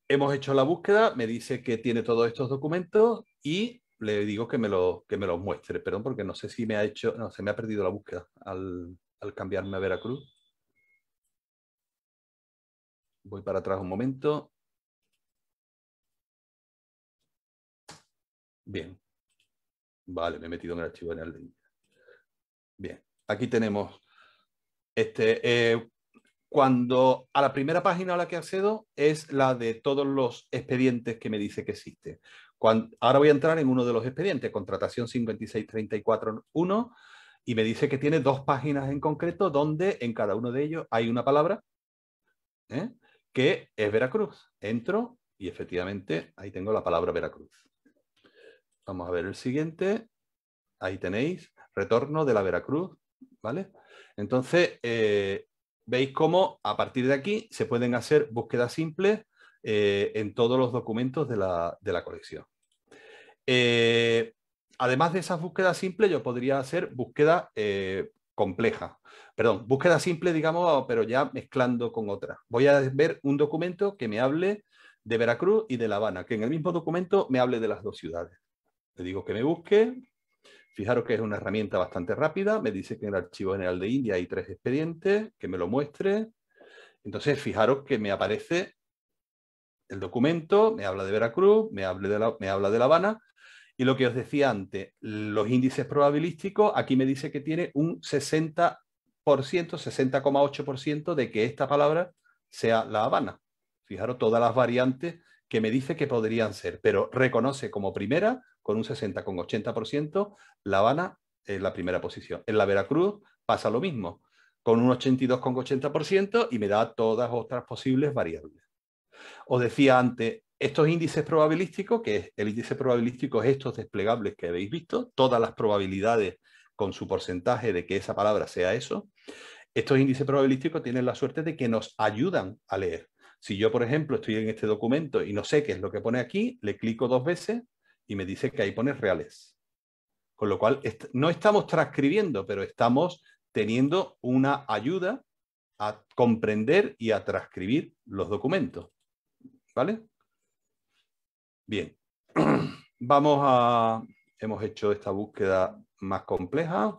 hemos hecho la búsqueda, me dice que tiene todos estos documentos y le digo que me, lo, que me los muestre. Perdón, porque no sé si me ha hecho, no, se me ha perdido la búsqueda al, al cambiarme a Veracruz. Voy para atrás un momento. Bien. Vale, me he metido en el archivo en el Bien, aquí tenemos este, eh, cuando a la primera página a la que accedo es la de todos los expedientes que me dice que existe. ahora voy a entrar en uno de los expedientes, contratación 56341, y me dice que tiene dos páginas en concreto donde en cada uno de ellos hay una palabra ¿eh? que es Veracruz. Entro y efectivamente ahí tengo la palabra Veracruz. Vamos a ver el siguiente. Ahí tenéis, retorno de la Veracruz, ¿vale? Entonces, eh, veis cómo a partir de aquí se pueden hacer búsquedas simples eh, en todos los documentos de la, colección. Eh, además de esas búsquedas simples, yo podría hacer búsqueda compleja. complejas. Perdón, búsqueda simple, digamos, pero ya mezclando con otras. Voy a ver un documento que me hable de Veracruz y de La Habana, que en el mismo documento me hable de las dos ciudades le digo que me busque. Fijaros que es una herramienta bastante rápida. Me dice que en el Archivo General de India hay tres expedientes, que me lo muestre. Entonces, fijaros que me aparece el documento, me habla de Veracruz, me, habla de la, me habla de La Habana. Y lo que os decía antes, los índices probabilísticos, aquí me dice que tiene un 60%, 60,8% de que esta palabra sea La Habana. Fijaros todas las variantes que me dice que podrían ser, pero reconoce como primera con un 60,80%, La Habana en la primera posición. En la Veracruz pasa lo mismo, con un 82,80% y me da todas otras posibles variables. Os decía antes, estos índices probabilísticos, que es, el índice probabilístico es estos desplegables que habéis visto, todas las probabilidades con su porcentaje de que esa palabra sea eso, estos índices probabilísticos tienen la suerte de que nos ayudan a leer. Si yo, por ejemplo, estoy en este documento y no sé qué es lo que pone aquí, le clico dos veces y me dice que ahí pones reales. Con lo cual, no estamos transcribiendo, pero estamos teniendo una ayuda a comprender y a transcribir los documentos. ¿Vale? Bien. Vamos a... Hemos hecho esta búsqueda más compleja.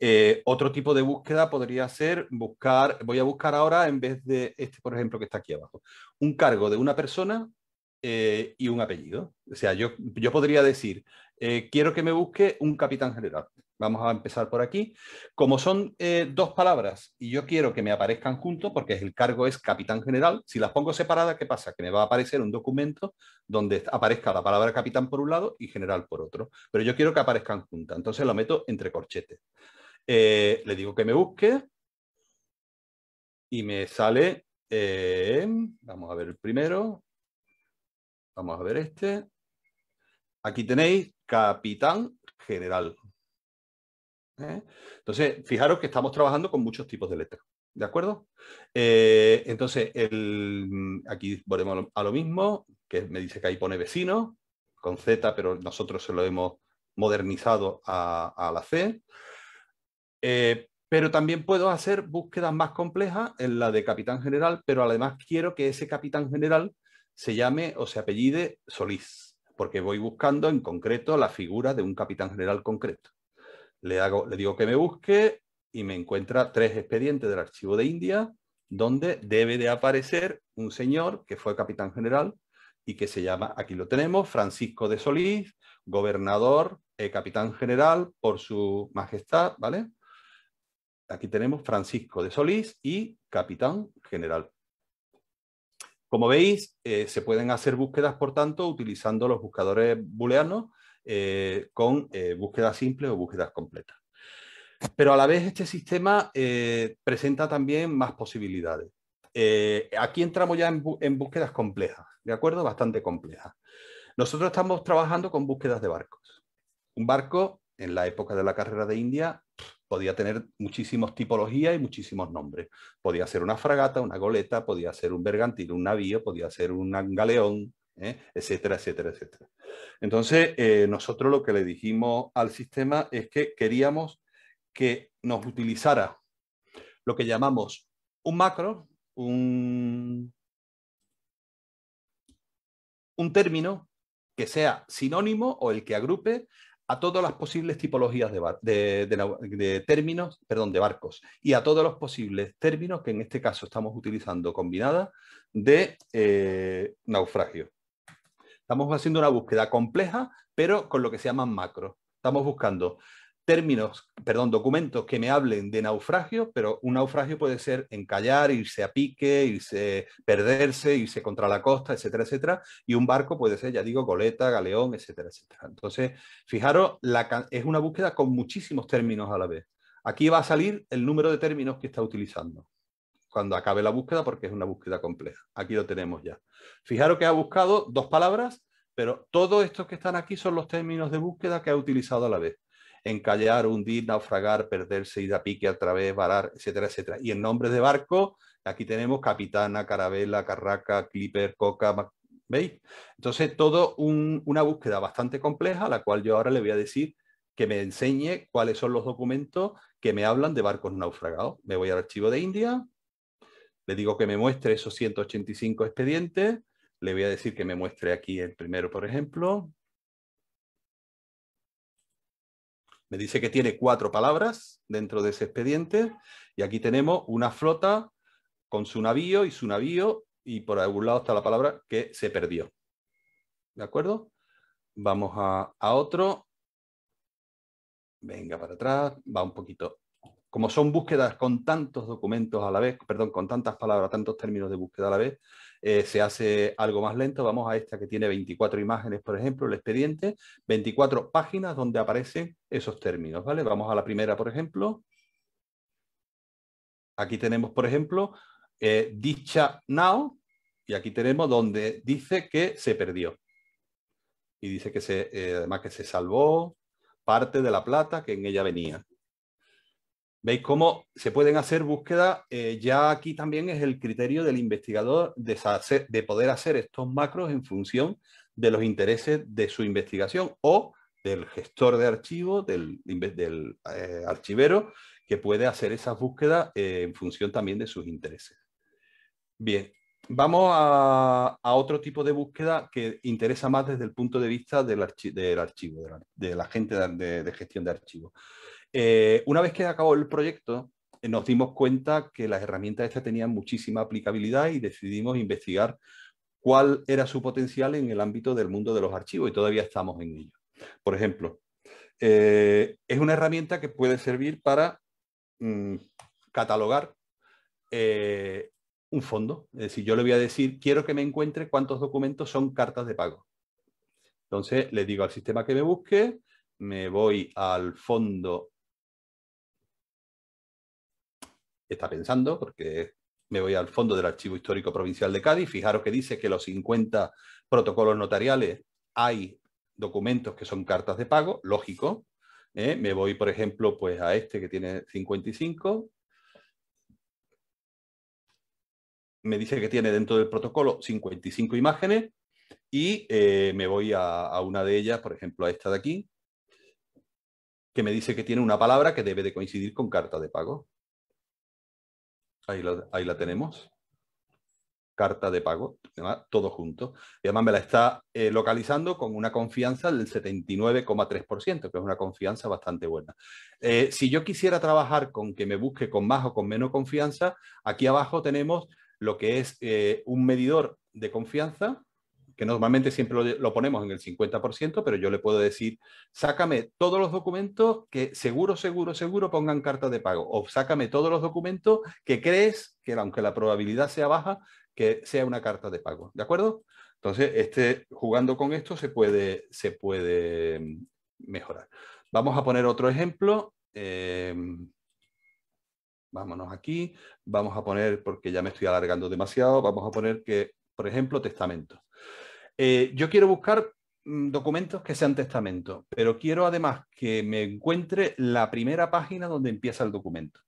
Eh, otro tipo de búsqueda podría ser buscar, voy a buscar ahora en vez de este, por ejemplo, que está aquí abajo, un cargo de una persona eh, y un apellido. O sea, yo, yo podría decir, eh, quiero que me busque un capitán general. Vamos a empezar por aquí. Como son eh, dos palabras y yo quiero que me aparezcan juntos, porque el cargo es capitán general, si las pongo separadas, ¿qué pasa? Que me va a aparecer un documento donde aparezca la palabra capitán por un lado y general por otro. Pero yo quiero que aparezcan juntas, entonces lo meto entre corchetes. le digo que me busque y me sale, vamos a ver el primero, Vamos a ver este. Aquí tenéis capitán general. ¿eh? Entonces, fijaros que estamos trabajando con muchos tipos de letras. ¿De acuerdo? Eh, entonces, aquí volvemos a lo mismo, que me dice que ahí pone vecino, con Z, pero nosotros se lo hemos modernizado a, la C. Eh, pero también puedo hacer búsquedas más complejas en la de capitán general, pero además quiero que ese capitán general se llame o se apellide Solís, porque voy buscando en concreto la figura de un capitán general concreto. Le, hago, le digo que me busque y me encuentra tres expedientes del Archivo de India donde debe de aparecer un señor que fue capitán general y que se llama, aquí lo tenemos, Francisco de Solís, gobernador, eh, capitán general por su majestad, ¿vale? Aquí tenemos Francisco de Solís y capitán general. Como veis, eh, se pueden hacer búsquedas, por tanto, utilizando los buscadores booleanos eh, con eh, búsquedas simples o búsquedas completas. Pero a la vez este sistema presenta también más posibilidades. aquí entramos ya en, búsquedas complejas, ¿de acuerdo? Bastante complejas. Nosotros estamos trabajando con búsquedas de barcos. Un barco en la época de la carrera de India podía tener muchísimas tipologías y muchísimos nombres. Podía ser una fragata, una goleta, podía ser un bergantín, un navío, podía ser un galeón, ¿eh? etcétera, etcétera, etcétera. Entonces, eh, nosotros lo que le dijimos al sistema es que queríamos que nos utilizara lo que llamamos un macro, un, un término que sea sinónimo o el que agrupe a todas las posibles tipologías de, términos, perdón, de barcos y a todos los posibles términos que en este caso estamos utilizando combinada de eh, naufragio. Estamos haciendo una búsqueda compleja, pero con lo que se llaman macro. Estamos buscando términos, perdón, documentos que me hablen de naufragio, pero un naufragio puede ser encallar, irse a pique, irse, perderse, irse contra la costa, etcétera, etcétera. Y un barco puede ser, ya digo, goleta, galeón, etcétera, etcétera. Entonces, fijaros, es una búsqueda con muchísimos términos a la vez. Aquí va a salir el número de términos que está utilizando cuando acabe la búsqueda, porque es una búsqueda compleja. Aquí lo tenemos ya. Fijaros que ha buscado dos palabras, pero todos estos que están aquí son los términos de búsqueda que ha utilizado a la vez encallar, hundir, naufragar, perderse, ir a pique, a través, varar, etcétera, etcétera. Y en nombres de barco, aquí tenemos Capitana, Carabela, Carraca, Clipper, Coca, ¿veis? Entonces, todo una búsqueda bastante compleja, a la cual yo ahora le voy a decir que me enseñe cuáles son los documentos que me hablan de barcos naufragados. Me voy al archivo de India, le digo que me muestre esos 185 expedientes, le voy a decir que me muestre aquí el primero, por ejemplo, Me dice que tiene cuatro palabras dentro de ese expediente y aquí tenemos una flota con su navío y su navío y por algún lado está la palabra que se perdió. ¿De acuerdo? Vamos a, otro. Venga para atrás, va un poquito. Como son búsquedas con tantos documentos a la vez, perdón, con tantas palabras, tantos términos de búsqueda a la vez, eh, se hace algo más lento. Vamos a esta que tiene 24 imágenes, por ejemplo, el expediente, 24 páginas donde aparecen esos términos, ¿vale? Vamos a la primera, por ejemplo. Aquí tenemos, por ejemplo, eh, dicha now, y aquí tenemos donde dice que se perdió. Y dice que se, eh, además que se salvó parte de la plata que en ella venía. Veis cómo se pueden hacer búsquedas. Eh, ya aquí también es el criterio del investigador de, poder hacer estos macros en función de los intereses de su investigación o del gestor de archivos, del, eh, archivero, que puede hacer esas búsquedas eh, en función también de sus intereses. Bien, vamos a, otro tipo de búsqueda que interesa más desde el punto de vista del, archivo, de la, gente de, gestión de archivos. Eh, una vez que acabó el proyecto, eh, nos dimos cuenta que las herramientas estas tenían muchísima aplicabilidad y decidimos investigar cuál era su potencial en el ámbito del mundo de los archivos y todavía estamos en ello. Por ejemplo, eh, es una herramienta que puede servir para mm, catalogar un fondo. Es decir, yo le voy a decir, quiero que me encuentre cuántos documentos son cartas de pago. Entonces, le digo al sistema que me busque, me voy al fondo está pensando, porque me voy al fondo del Archivo Histórico Provincial de Cádiz, fijaros que dice que los 50 protocolos notariales hay documentos que son cartas de pago, lógico. ¿eh? Me voy, por ejemplo, pues a este que tiene 55. Me dice que tiene dentro del protocolo 55 imágenes y eh, me voy a, a una de ellas, por ejemplo, a esta de aquí, que me dice que tiene una palabra que debe de coincidir con carta de pago. Ahí la, tenemos. Carta de pago, todo junto. Y además me la está eh, localizando con una confianza del 79,3%, que es una confianza bastante buena. Eh, si yo quisiera trabajar con que me busque con más o con menos confianza, aquí abajo tenemos lo que es eh, un medidor de confianza, que normalmente siempre lo, ponemos en el 50%, pero yo le puedo decir, sácame todos los documentos que seguro, seguro, seguro pongan carta de pago, o sácame todos los documentos que crees que, aunque la probabilidad sea baja, que sea una carta de pago, ¿de acuerdo? Entonces, este, jugando con esto se puede, se puede mm, mejorar. Vamos a poner otro ejemplo. Em, vámonos aquí. Vamos a poner, porque ya me estoy alargando demasiado, vamos a poner que, por ejemplo, testamento. Eh, yo quiero buscar mm, documentos que sean testamento, pero quiero además que me encuentre la primera página donde empieza el documento.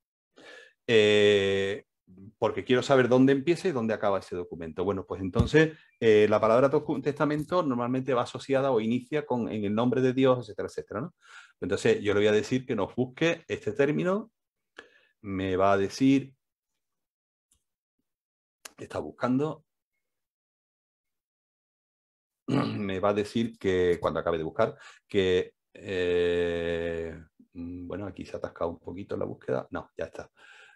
Eh, porque quiero saber dónde empieza y dónde acaba ese documento. Bueno, pues entonces eh, la palabra testamento normalmente va asociada o inicia con en el nombre de Dios, etcétera, etcétera. Entonces yo le voy a decir que nos busque este término, me va a decir, está buscando me va a decir que, cuando acabe de buscar, que... Eh, mm, bueno, aquí se ha atascado un poquito la búsqueda. No, ya está.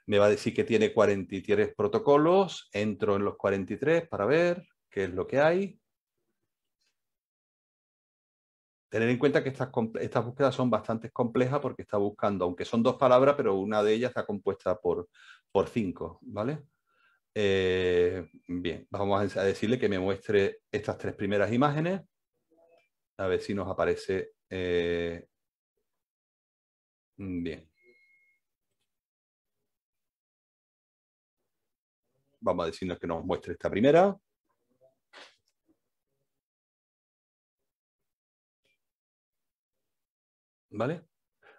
Me va a decir que tiene 43 protocolos. Entro en los 43 para ver qué es lo que hay. Tener en cuenta que estas, estas búsquedas son bastante complejas porque está buscando, aunque son dos palabras, pero una de ellas está compuesta por, por cinco, ¿vale? Eh, bien, vamos a decirle que me muestre estas tres primeras imágenes. A ver si nos aparece... Eh, bien. Vamos a decirnos que nos muestre esta primera. ¿Vale?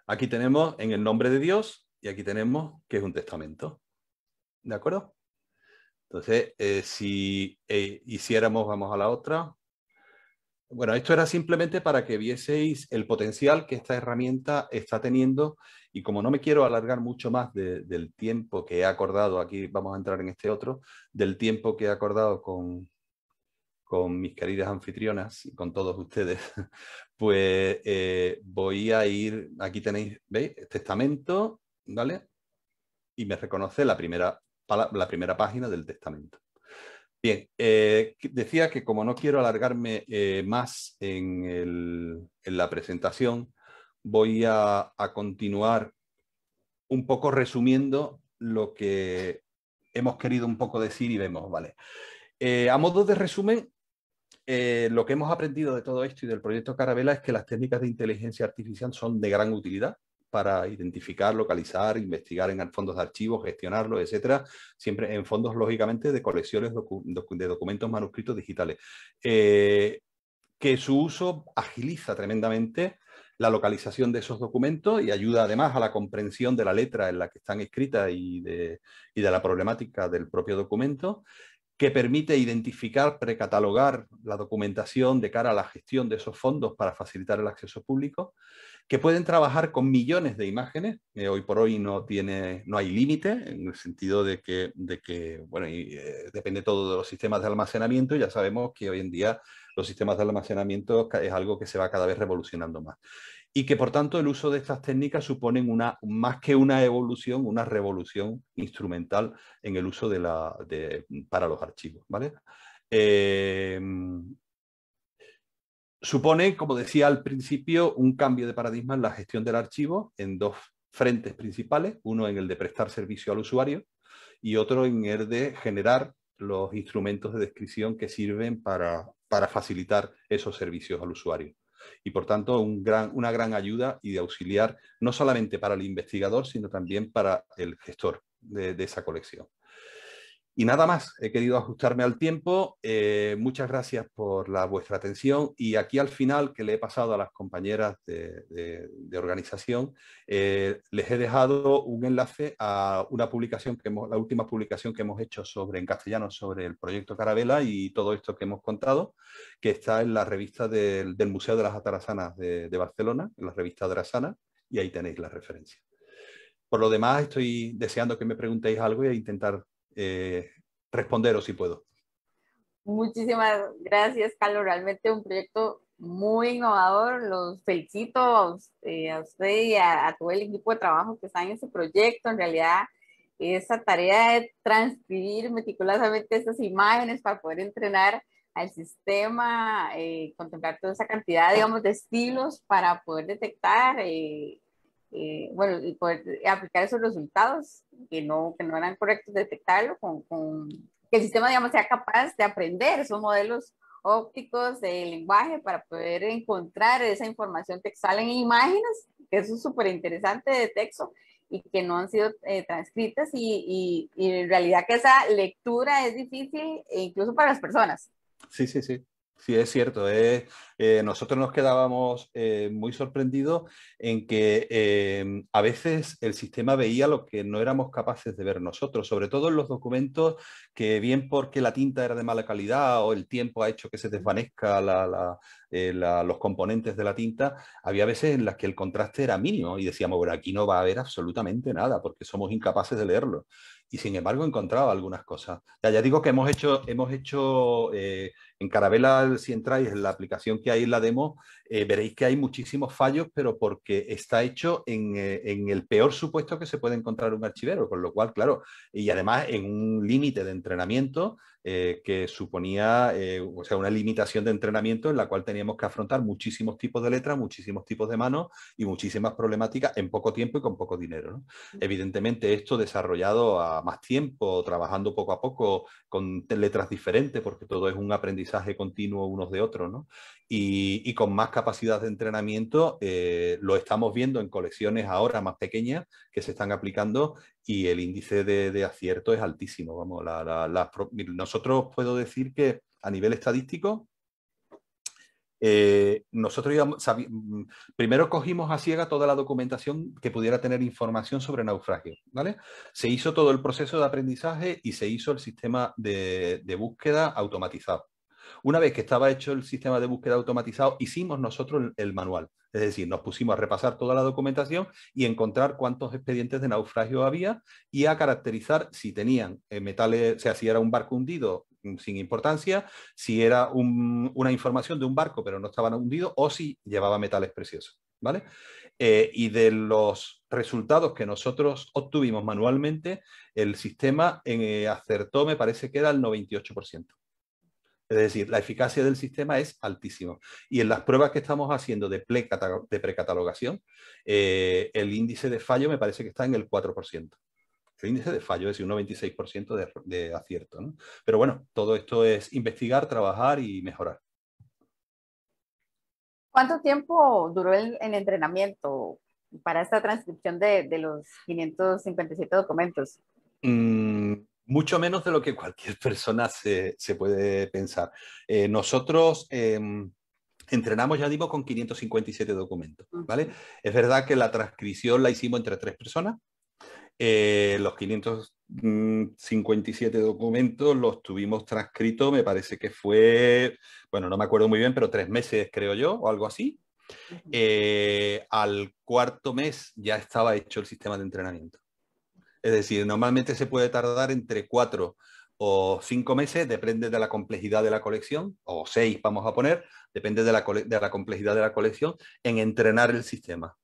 Aquí tenemos en el nombre de Dios y aquí tenemos que es un testamento. ¿De acuerdo? Entonces, eh, si eh, hiciéramos, vamos a la otra. Bueno, esto era simplemente para que vieseis el potencial que esta herramienta está teniendo y como no me quiero alargar mucho más del tiempo que he acordado, aquí vamos a entrar en este otro, del tiempo que he acordado con, con mis queridas anfitrionas y con todos ustedes, pues eh, voy a ir, aquí tenéis, ¿veis? Este testamento, ¿vale? Y me reconoce la primera la primera página del testamento. Bien, eh, decía que como no quiero alargarme eh, más en, la presentación, voy a, continuar un poco resumiendo lo que hemos querido un poco decir y vemos, ¿vale? Eh, a modo de resumen, lo que hemos aprendido de todo esto y del proyecto Carabela es que las técnicas de inteligencia artificial son de gran utilidad para identificar, localizar, investigar en fondos de archivos, gestionarlos, etcétera, siempre en fondos, lógicamente, de colecciones de documentos manuscritos digitales. Eh, que su uso agiliza tremendamente la localización de esos documentos y ayuda además a la comprensión de la letra en la que están escritas y de, y de la problemática del propio documento que permite identificar, precatalogar la documentación de cara a la gestión de esos fondos para facilitar el acceso público, que pueden trabajar con millones de imágenes, eh, hoy por hoy no, tiene, no hay límite, en el sentido de que, de que bueno, eh, depende todo de los sistemas de almacenamiento, ya sabemos que hoy en día los sistemas de almacenamiento es algo que se va cada vez revolucionando más y que por tanto el uso de estas técnicas suponen una, más que una evolución, una revolución instrumental en el uso de la, de, para los archivos. Eh, supone, como decía al principio, un cambio de paradigma en la gestión del archivo en dos frentes principales, uno en el de prestar servicio al usuario y otro en el de generar los instrumentos de descripción que sirven para, para facilitar esos servicios al usuario y por tanto una gran ayuda y de auxiliar no solamente para el investigador, sino también para el gestor de esa colección. Y nada más, he querido ajustarme al tiempo. Eh, muchas gracias por la, vuestra atención y aquí al final, que le he pasado a las compañeras de, organización, eh, les he dejado un enlace a una publicación, que hemos, la última publicación que hemos hecho sobre, en castellano sobre el proyecto Carabela y todo esto que hemos contado, que está en la revista del, Museo de las Atarazanas de, Barcelona, en la revista de Atarazanas, y ahí tenéis la referencia. Por lo demás, estoy deseando que me preguntéis algo y e intentar eh, responderos si puedo. Muchísimas gracias, Carlos. Realmente un proyecto muy innovador. Los felicito a eh, usted, a y a, todo el equipo de trabajo que está en ese proyecto. En realidad, esa tarea de transcribir meticulosamente estas imágenes para poder entrenar al sistema, eh, contemplar toda esa cantidad, digamos, de estilos para poder detectar eh, eh, bueno, y poder aplicar esos resultados que no, que no eran correctos, detectarlo, con, con, que el sistema, digamos, sea capaz de aprender esos modelos ópticos del lenguaje para poder encontrar esa información textual en imágenes, que eso es súper interesante de texto y que no han sido eh, transcritas y, y, y en realidad que esa lectura es difícil e incluso para las personas. Sí, sí, sí. Sí, es cierto. Eh, nosotros nos quedábamos eh, muy sorprendidos en que eh, a veces el sistema veía lo que no éramos capaces de ver nosotros, sobre todo en los documentos que bien porque la tinta era de mala calidad o el tiempo ha hecho que se desvanezca los componentes de la tinta, había veces en las que el contraste era mínimo y decíamos, bueno, aquí no va a haber absolutamente nada porque somos incapaces de leerlo y sin embargo encontraba algunas cosas. Ya, digo que hemos hecho, hemos hecho en Carabela, si entráis en la aplicación que hay en la demo, eh, veréis que hay muchísimos fallos, pero porque está hecho eh, en, el peor supuesto que se puede encontrar un archivero, con lo cual, claro, y además en un límite de entrenamiento eh, que suponía, o sea, una limitación de entrenamiento en la cual teníamos que afrontar muchísimos tipos de letras, muchísimos tipos de manos y muchísimas problemáticas en poco tiempo y con poco dinero. Evidentemente, esto desarrollado a más tiempo, trabajando poco a poco con letras diferentes, porque todo es un aprendizaje continuo unos de otros, Y, con más capacidad de entrenamiento eh, lo estamos viendo en colecciones ahora más pequeñas que se están aplicando y el índice de, acierto es altísimo. Vamos, la, la, nosotros puedo decir que a nivel estadístico, eh, nosotros mm, primero cogimos a ciega toda la documentación que pudiera tener información sobre naufragio, ¿vale? Se hizo todo el proceso de aprendizaje y se hizo el sistema de búsqueda automatizado. Una vez que estaba hecho el sistema de búsqueda automatizado, hicimos nosotros el, manual. Es decir, nos pusimos a repasar toda la documentación y encontrar cuántos expedientes de naufragio había y a caracterizar si tenían eh, metales, o sea, si era un barco hundido mm, sin importancia, si era una información de un barco pero no estaban hundido o si llevaba metales preciosos. ¿Vale? Eh, y de los resultados que nosotros obtuvimos manualmente, el sistema eh, acertó, me parece que era el 98%. Es decir, la eficacia del sistema es altísima. Y en las pruebas que estamos haciendo de, precatalogación, eh, el índice de fallo me parece que está en el 4%. El índice de fallo es un 96% de, de, acierto. ¿no? Pero bueno, todo esto es investigar, trabajar y mejorar. ¿Cuánto tiempo duró el, entrenamiento para esta transcripción de, los 557 documentos? Mm, mucho menos de lo que cualquier persona se, puede pensar. Eh, nosotros em, entrenamos, ya digo, con 557 documentos, ¿vale? Es verdad que la transcripción la hicimos entre tres personas. Eh, los 557 documentos los tuvimos transcritos, me parece que fue, bueno, no me acuerdo muy bien, pero tres meses creo yo, o algo así. Eh, al cuarto mes ya estaba hecho el sistema de entrenamiento. Es decir, normalmente se puede tardar entre cuatro o cinco meses, depende de la complejidad de la colección, o seis vamos a poner, depende de la, complejidad de la colección, en entrenar el sistema.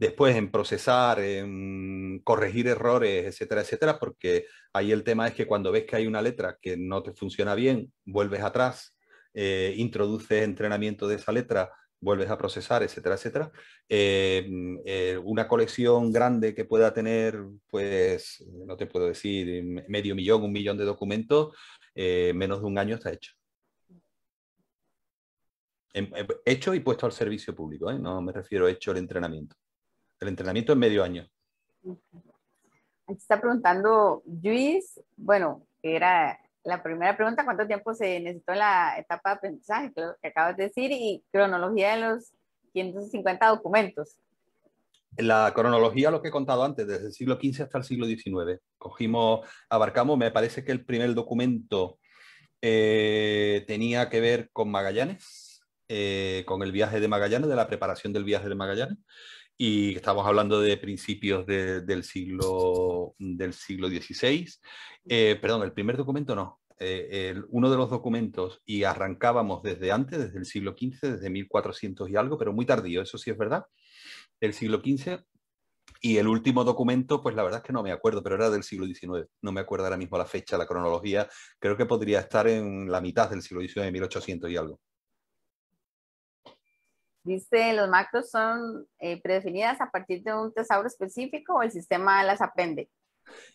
Después en procesar, en corregir errores, etcétera, etcétera, porque ahí el tema es que cuando ves que hay una letra que no te funciona bien, vuelves atrás, eh, introduces entrenamiento de esa letra vuelves a procesar, etcétera, etcétera. Eh, eh, una colección grande que pueda tener, pues, no te puedo decir, medio millón, un millón de documentos, eh, menos de un año está hecho. Em, em, hecho y puesto al servicio público, no me refiero a hecho el entrenamiento. El entrenamiento en medio año. Aquí está preguntando Luis, bueno, era la primera pregunta, ¿cuánto tiempo se necesitó en la etapa de aprendizaje? que acabas de decir, y cronología de los 550 documentos. La cronología, lo que he contado antes, desde el siglo XV hasta el siglo XIX. Cogimos, abarcamos, me parece que el primer documento eh, tenía que ver con Magallanes, eh, con el viaje de Magallanes, de la preparación del viaje de Magallanes y estamos hablando de principios del, siglo, del siglo XVI. Eh, perdón, el primer documento no, eh, uno de los documentos y arrancábamos desde antes, desde el siglo XV, desde 1400 y algo, pero muy tardío, eso sí es verdad, el siglo XV. Y el último documento, pues la verdad es que no me acuerdo, pero era del siglo XIX. No me acuerdo ahora mismo la fecha, la cronología. Creo que podría estar en la mitad del siglo XIX, 1800 y algo. Dice, los macros son eh, predefinidas a partir de un tesauro específico o el sistema las aprende.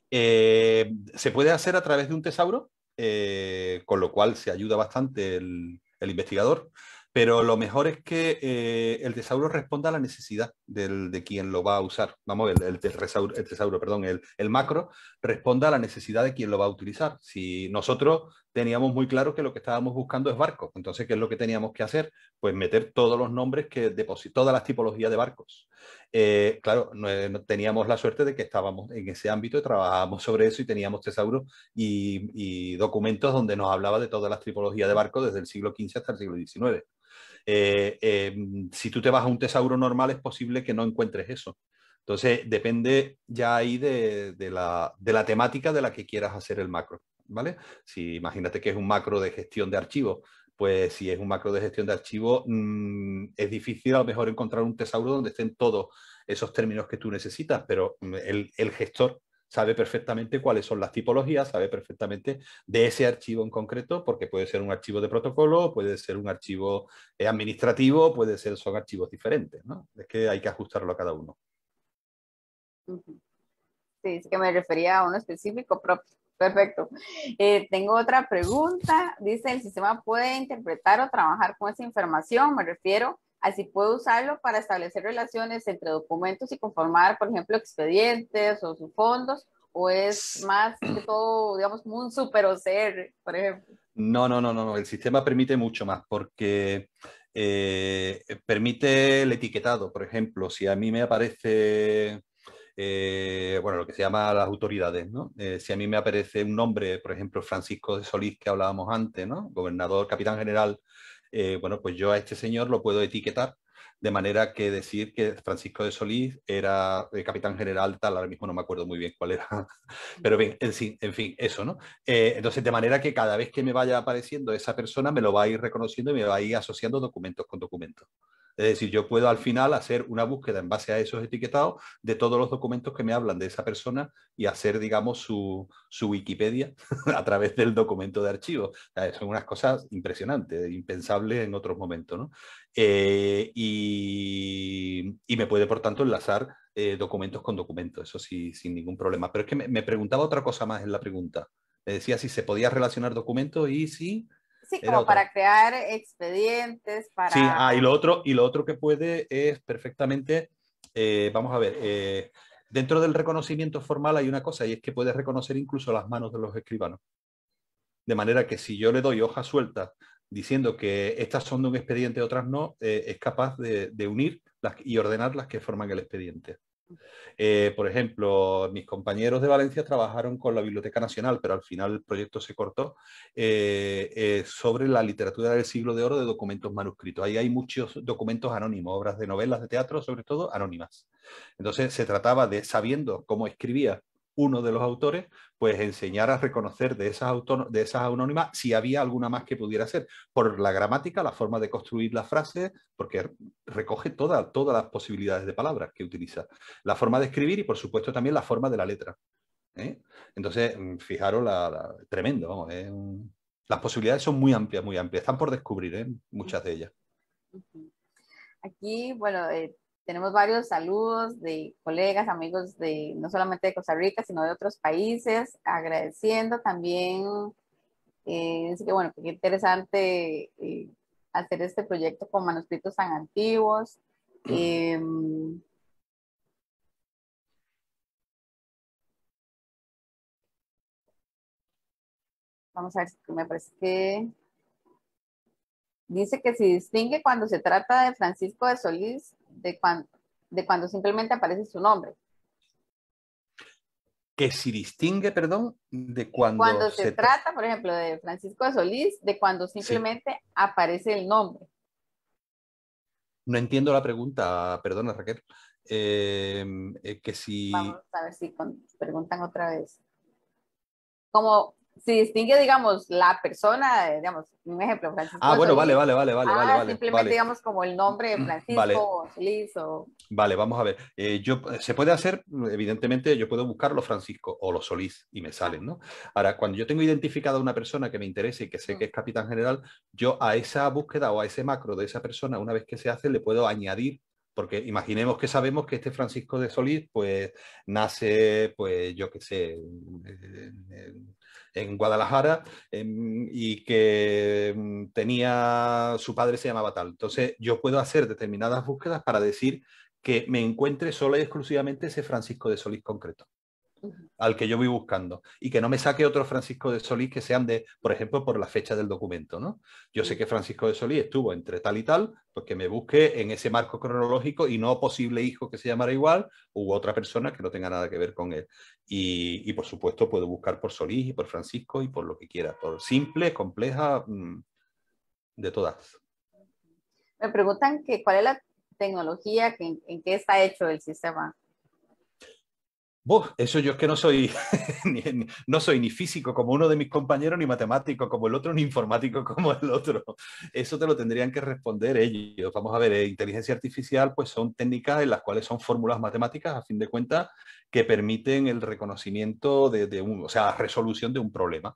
Eh, se puede hacer a través de un tesauro, eh, con lo cual se ayuda bastante el, el investigador, pero lo mejor es que el tesauro responda a la necesidad del, de quien lo va a usar. Vamos, el, el tesauro, perdón, el, el macro responda a la necesidad de quien lo va a utilizar. Si nosotros teníamos muy claro que lo que estábamos buscando es barcos. Entonces, ¿qué es lo que teníamos que hacer? Pues meter todos los nombres que todas las tipologías de barcos. Eh, claro, eh, teníamos la suerte de que estábamos en ese ámbito y trabajábamos sobre eso y teníamos tesauros y, documentos donde nos hablaba de todas las tipologías de barcos desde el siglo XV hasta el siglo XIX. Eh, em, si tú te vas a un tesauro normal es posible que no encuentres eso. Entonces, depende ya ahí de la temática de la que quieras hacer el macro. ¿vale? Si imagínate que es un macro de gestión de archivos, pues si es un macro de gestión de archivos, mm, es difícil a lo mejor encontrar un tesauro donde estén todos esos términos que tú necesitas, pero mm, el, gestor sabe perfectamente cuáles son las tipologías, sabe perfectamente de ese archivo en concreto, porque puede ser un archivo de protocolo, puede ser un archivo eh, administrativo, puede ser, son archivos diferentes, ¿no? Es que hay que ajustarlo a cada uno. Sí, es que me refería a uno específico propio. Perfecto. Eh, tengo otra pregunta. Dice, ¿el sistema puede interpretar o trabajar con esa información? Me refiero a si puede usarlo para establecer relaciones entre documentos y conformar, por ejemplo, expedientes o sus fondos, o es más que todo, digamos, un super OCR, por ejemplo. No, no, no, no, El sistema permite mucho más porque eh, permite el etiquetado. Por ejemplo, si a mí me aparece eh, bueno, lo que se llama las autoridades, ¿no? Eh, si a mí me aparece un nombre, por ejemplo, Francisco de Solís, que hablábamos antes, ¿no? Gobernador, capitán general, eh, bueno, pues yo a este señor lo puedo etiquetar de manera que decir que Francisco de Solís era el capitán general tal, ahora mismo no me acuerdo muy bien cuál era, pero bien, en, fin, eso, ¿no? entonces, de manera que cada vez que me vaya apareciendo esa persona, me lo va a ir reconociendo y me va a ir asociando documentos con documentos. Es decir, yo puedo al final hacer una búsqueda en base a esos etiquetados de todos los documentos que me hablan de esa persona y hacer, digamos, su, Wikipedia a través del documento de archivo. son unas cosas impresionantes, impensables en otros momentos. ¿no? Eh, y, me puede, por tanto, enlazar eh, documentos con documentos, eso sí, sin ningún problema. Pero es que me, preguntaba otra cosa más en la pregunta. Me decía si se podía relacionar documentos y si Sí, como para crear expedientes, para... Sí, ah, y lo otro, y lo otro que puede es perfectamente, eh, vamos a ver, eh, dentro del reconocimiento formal hay una cosa, y es que puede reconocer incluso las manos de los escribanos. De manera que si yo le doy hojas sueltas diciendo que estas son de un expediente, otras no, eh, es capaz de, de unir las, y ordenar las que forman el expediente. Eh, por ejemplo, mis compañeros de Valencia trabajaron con la Biblioteca Nacional, pero al final el proyecto se cortó, eh, eh, sobre la literatura del siglo de oro de documentos manuscritos. Ahí hay muchos documentos anónimos, obras de novelas, de teatro, sobre todo anónimas. Entonces se trataba de, sabiendo cómo escribía uno de los autores, pues enseñar a reconocer de esas, de esas anónimas si había alguna más que pudiera ser, por la gramática, la forma de construir la frase, porque recoge todas las posibilidades de palabras que utiliza, la forma de escribir y por supuesto también la forma de la letra. ¿eh? Entonces, mm, fijaros, la, tremendo, las posibilidades son muy amplias, muy amplias, están por descubrir ¿eh? muchas de ellas. Aquí, bueno, eh, tenemos varios saludos de colegas, amigos de no solamente de Costa Rica, sino de otros países, agradeciendo también. Eh, así que bueno, qué interesante eh, hacer este proyecto con manuscritos tan antiguos. Em, vamos a ver si me parece que... Dice que se distingue cuando se trata de Francisco de Solís de, de cuando simplemente aparece su nombre. Que se distingue, perdón, de cuando... Cuando se, trata, por ejemplo, de Francisco de Solís, de cuando simplemente aparece el nombre. No entiendo la pregunta, perdona Raquel. Eh, eh, que si... Vamos a ver si preguntan otra vez. Como si distingue, digamos, la persona, digamos, un ejemplo, Francisco. Ah, bueno, vale, vale, vale, vale, vale, ah, Simplemente, digamos, como el nombre de mm, Francisco Solís o... Vale, vamos a ver. Eh, yo, se puede hacer, evidentemente, yo puedo buscar los Francisco o los Solís y me salen, ¿no? Ahora, cuando yo tengo identificada una persona que me interesa y que sé mm. que es capitán general, yo a esa búsqueda o a ese macro de esa persona, una vez que se hace, le puedo añadir porque imaginemos que sabemos que este Francisco de Solís, pues nace, pues yo qué sé, en Guadalajara em, y que em, tenía, su padre se llamaba tal. Entonces yo puedo hacer determinadas búsquedas para decir que me encuentre sola y exclusivamente ese Francisco de Solís concreto al que yo voy buscando y que no me saque otro Francisco de Solís que sean de, por ejemplo, por la fecha del documento, ¿no? Yo sé que Francisco de Solís estuvo entre tal y tal, pues que me busque en ese marco cronológico y no posible hijo que se llamara igual u otra persona que no tenga nada que ver con él. Y, por supuesto puedo buscar por Solís y por Francisco y por lo que quiera, por simple, compleja, mm, de todas. Me preguntan que cuál es la tecnología, en qué está hecho el sistema eso yo es que no soy, ni, no soy ni físico como uno de mis compañeros, ni matemático como el otro, ni informático como el otro. Eso te lo tendrían que responder ellos. Vamos a ver, eh, inteligencia artificial pues son técnicas en las cuales son fórmulas matemáticas, a fin de cuentas, que permiten el reconocimiento de, de o sea, resolución de un problema.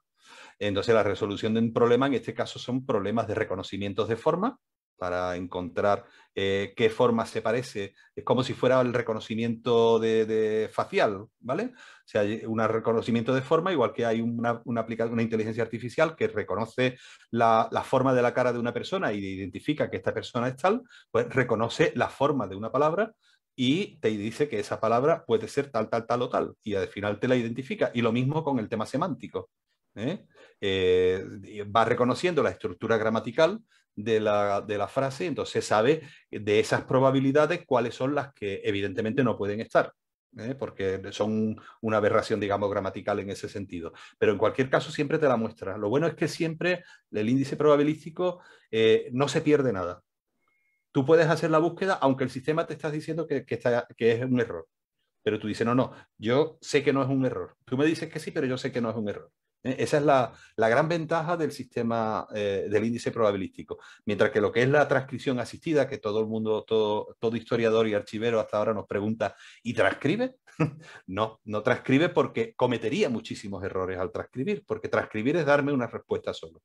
Entonces, la resolución de un problema, en este caso, son problemas de reconocimientos de forma, para encontrar eh, qué forma se parece. Es como si fuera el reconocimiento de, facial, ¿vale? O sea, hay un reconocimiento de forma, igual que hay una, una, una inteligencia artificial que reconoce la, la, forma de la cara de una persona y identifica que esta persona es tal, pues reconoce la forma de una palabra y te dice que esa palabra puede ser tal, tal, tal o tal, y al final te la identifica. Y lo mismo con el tema semántico. ¿eh? Eh, va reconociendo la estructura gramatical de la, frase, entonces se sabe de esas probabilidades cuáles son las que evidentemente no pueden estar. ¿eh? porque son una aberración, digamos, gramatical en ese sentido. Pero en cualquier caso siempre te la muestra. Lo bueno es que siempre el índice probabilístico eh, no se pierde nada. Tú puedes hacer la búsqueda aunque el sistema te estás diciendo que, que es un error. Pero tú dices, no, no, yo sé que no es un error. Tú me dices que sí, pero yo sé que no es un error. Eh, esa es la, gran ventaja del sistema eh, del índice probabilístico. Mientras que lo que es la transcripción asistida, que todo el mundo, todo, historiador y archivero hasta ahora nos pregunta, ¿y transcribe? no, no transcribe porque cometería muchísimos errores al transcribir, porque transcribir es darme una respuesta solo.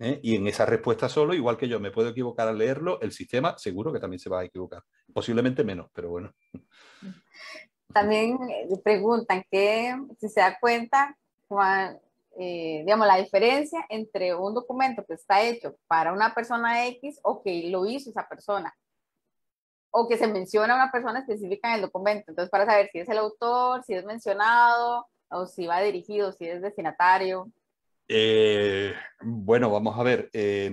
¿eh? Y en esa respuesta solo, igual que yo me puedo equivocar al leerlo, el sistema seguro que también se va a equivocar. Posiblemente menos, pero bueno. También preguntan que, si se da cuenta, cuál, eh, digamos, la diferencia entre un documento que está hecho para una persona X o que lo hizo esa persona o que se menciona a una persona específica en el documento. Entonces, para saber si es el autor, si es mencionado, o si va dirigido, si es destinatario. Eh, bueno, vamos a ver. Eh,